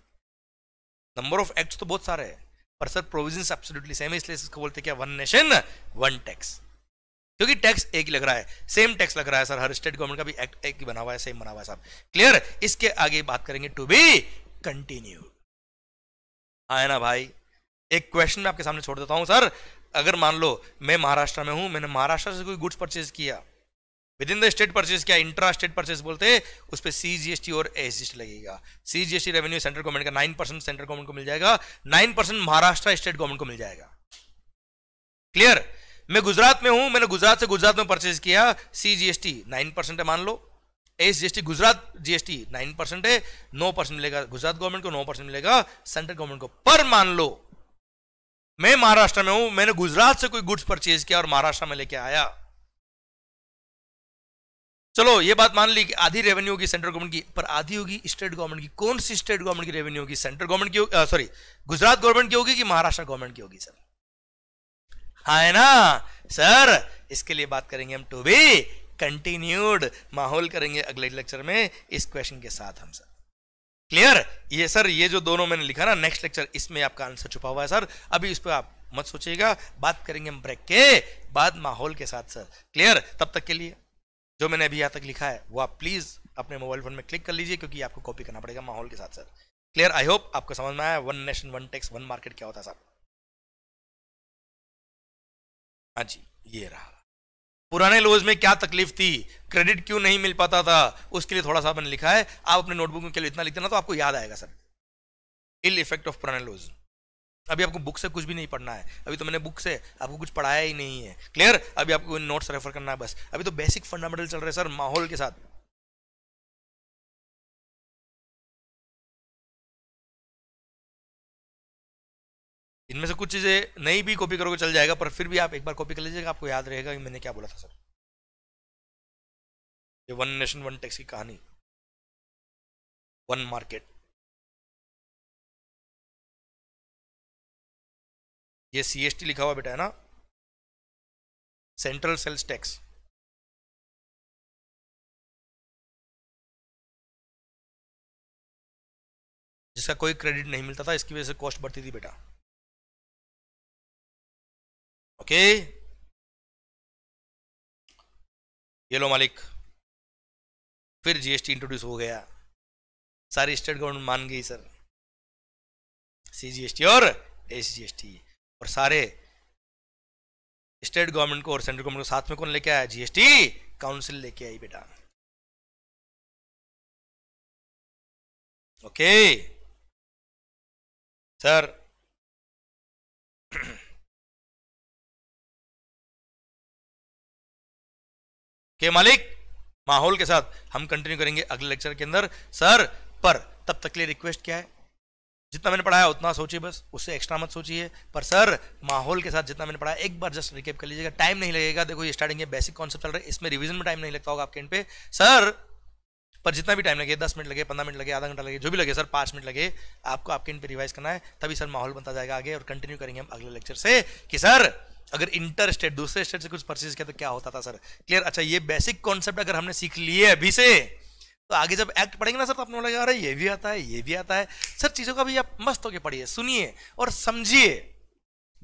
नंबर ऑफ एक्ट तो बहुत सारे हैं पर सर प्रोविजन एब्सोल्युटली सेम है इसलिए इसको बोलते क्या वन नेशन वन टैक्स क्योंकि टैक्स एक ही लग रहा है सेम टैक्स लग रहा है सर हर स्टेट गवर्नमेंट का भी एक्ट एक ही बना हुआ है सेम बना हुआ है साहब क्लियर इसके आगे बात करेंगे टू बी कंटिन्यूड आया हाँ, ना भाई एक क्वेश्चन मैं आपके सामने छोड़ देता हूँ सर अगर मान लो मैं महाराष्ट्र में हूँ मैंने महाराष्ट्र से कोई गुड्स परचेज किया within the state purchase किया इंट्रा स्टेट परचेज बोलते हैं उस पर सी जी एस टी और एस जी एस टी लगेगा C G S T revenue central government का नाइन परसेंट सेंट्रल गवर्नमेंट को मिल जाएगा nine percent Maharashtra state government को मिल जाएगा क्लियर मैं गुजरात में हूं मैंने गुजरात से गुजरात में परचेज किया C G S T nine percent है मान लो S GST Gujarat GST nine percent है नौ परसेंट मिलेगा गुजरात गवर्नमेंट को नौ परसेंट मिलेगा सेंट्रल गवर्नमेंट को पर मान लो मैं महाराष्ट्र में हूं मैंने गुजरात से कोई गुड्स परचेज किया और महाराष्ट्र में लेके आया चलो ये बात मान ली कि आधी रेवेन्यू होगी सेंट्रल गवर्नमेंट की पर आधी होगी स्टेट गवर्नमेंट की कौन सी स्टेट गवर्नमेंट की रेवेन्यू होगी सेंट्रल गवर्नमेंट की सॉरी गुजरात गवर्नमेंट की होगी कि महाराष्ट्र गवर्नमेंट की होगी सर हा है ना सर इसके लिए बात करेंगे हम टू बी कंटिन्यूड माहौल करेंगे अगले लेक्चर में इस क्वेश्चन के साथ हम सर क्लियर ये सर ये जो दोनों मैंने लिखा ना नेक्स्ट लेक्चर इसमें आपका आंसर छुपा हुआ है सर अभी इस पर आप मत सोचिएगा बात करेंगे हम ब्रेक के बाद माहौल के साथ सर क्लियर तब तक के लिए जो मैंने अभी यहां तक लिखा है वो आप प्लीज़ अपने मोबाइल फोन में क्लिक कर लीजिए क्योंकि आपको कॉपी करना पड़ेगा माहौल के साथ सर क्लियर आई होप आपको समझ में आया one nation one tax one market क्या होता है सर हाँ जी ये रहा पुराने लोज में क्या तकलीफ थी क्रेडिट क्यों नहीं मिल पाता था उसके लिए थोड़ा सा मैंने लिखा है आप अपने नोटबुक में लिए इतना लिख देना तो आपको याद आएगा सर इल इफेक्ट ऑफ पुराने लोज अभी आपको बुक से कुछ भी नहीं पढ़ना है अभी तो मैंने बुक से आपको कुछ पढ़ाया ही नहीं है क्लियर अभी आपको नोट्स रेफर करना है बस अभी तो बेसिक फंडामेंटल चल रहे हैं सर माहौल के साथ इनमें से कुछ चीज़ें नहीं भी कॉपी करोगे चल जाएगा पर फिर भी आप एक बार कॉपी कर लीजिएगा आपको याद रहेगा कि मैंने क्या बोला था सर ये वन नेशन वन टैक्स की कहानी वन मार्केट ये सीएसटी लिखा हुआ बेटा है ना सेंट्रल सेल्स टैक्स जिसका कोई क्रेडिट नहीं मिलता था इसकी वजह से कॉस्ट बढ़ती थी बेटा ओके ये लो मालिक फिर जीएसटी इंट्रोड्यूस हो गया सारी स्टेट गवर्नमेंट मान गई सर सीजीएसटी और एसजीएसटी और सारे स्टेट गवर्नमेंट को और सेंट्रल गवर्नमेंट को साथ में कौन लेके आया जीएसटी काउंसिल लेके आई बेटा ओके सर के मालिक माहौल के साथ हम कंटिन्यू करेंगे अगले लेक्चर के अंदर सर पर तब तक के लिए रिक्वेस्ट क्या है जितना मैंने पढ़ाया उतना सोचिए बस उससे एक्स्ट्रा मत सोचिए पर सर माहौल के साथ जितना मैंने पढ़ा एक बार जस्ट रिकेप कर लीजिएगा टाइम नहीं लगेगा देखो ये स्टार्टिंग है बेसिक कॉन्सेप्ट चल रहा है इसमें रिवीजन में टाइम नहीं लगता होगा आपके एंड पे सर पर जितना भी टाइम लगे दस मिनट लगे पंद्रह मिनट लगे आधा घंटा लगे जो भी लगे सर पांच मिनट लगे आपको आपके इन पे रिवाइज करना है तभी सर माहौल बनता जाएगा आगे और कंटिन्यू करेंगे हम अगले लेक्चर से कि सर अगर इंटर स्टेट दूसरे स्टेट से कुछ परचेज किया तो क्या होता था सर क्लियर अच्छा ये बेसिक कॉन्सेप्ट अगर हमने सीख लिए अभी से तो आगे जब एक्ट पढ़ेंगे ना सर तो आप बोला अरे ये भी आता है ये भी आता है सर चीज़ों का भी आप मस्त होकर पढ़िए सुनिए और समझिए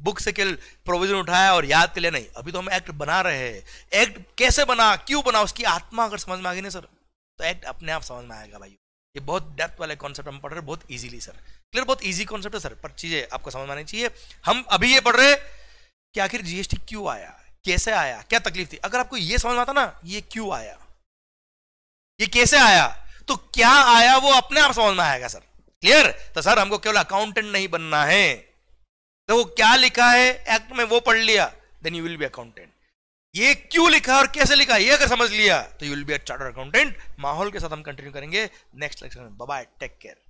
बुक से केवल प्रोविजन उठाया और याद के लिए नहीं अभी तो हम एक्ट बना रहे हैं एक्ट कैसे बना क्यों बना उसकी आत्मा अगर समझ में आ गई ना सर तो एक्ट अपने आप समझ में आएगा भाई ये बहुत डेप्थ वाले कॉन्सेप्ट हम पढ़ रहे हैं बहुत इजीली सर क्लियर बहुत इजी कॉन्सेप्ट है सर पर चीज़ें आपको समझ में आनी चाहिए हम अभी ये पढ़ रहे हैं कि आखिर जीएसटी क्यों आया कैसे आया क्या तकलीफ थी अगर आपको यह समझ आता ना ये क्यों आया ये कैसे आया तो क्या आया वो अपने आप समझ में आएगा सर क्लियर तो सर हमको केवल अकाउंटेंट नहीं बनना है तो वो क्या लिखा है एक्ट में वो पढ़ लिया then you will be accountant ये क्यों लिखा और कैसे लिखा ये अगर समझ लिया तो you will be a chartered accountant माहौल के साथ हम कंटिन्यू करेंगे नेक्स्ट लेक्चर में बाय टेक केयर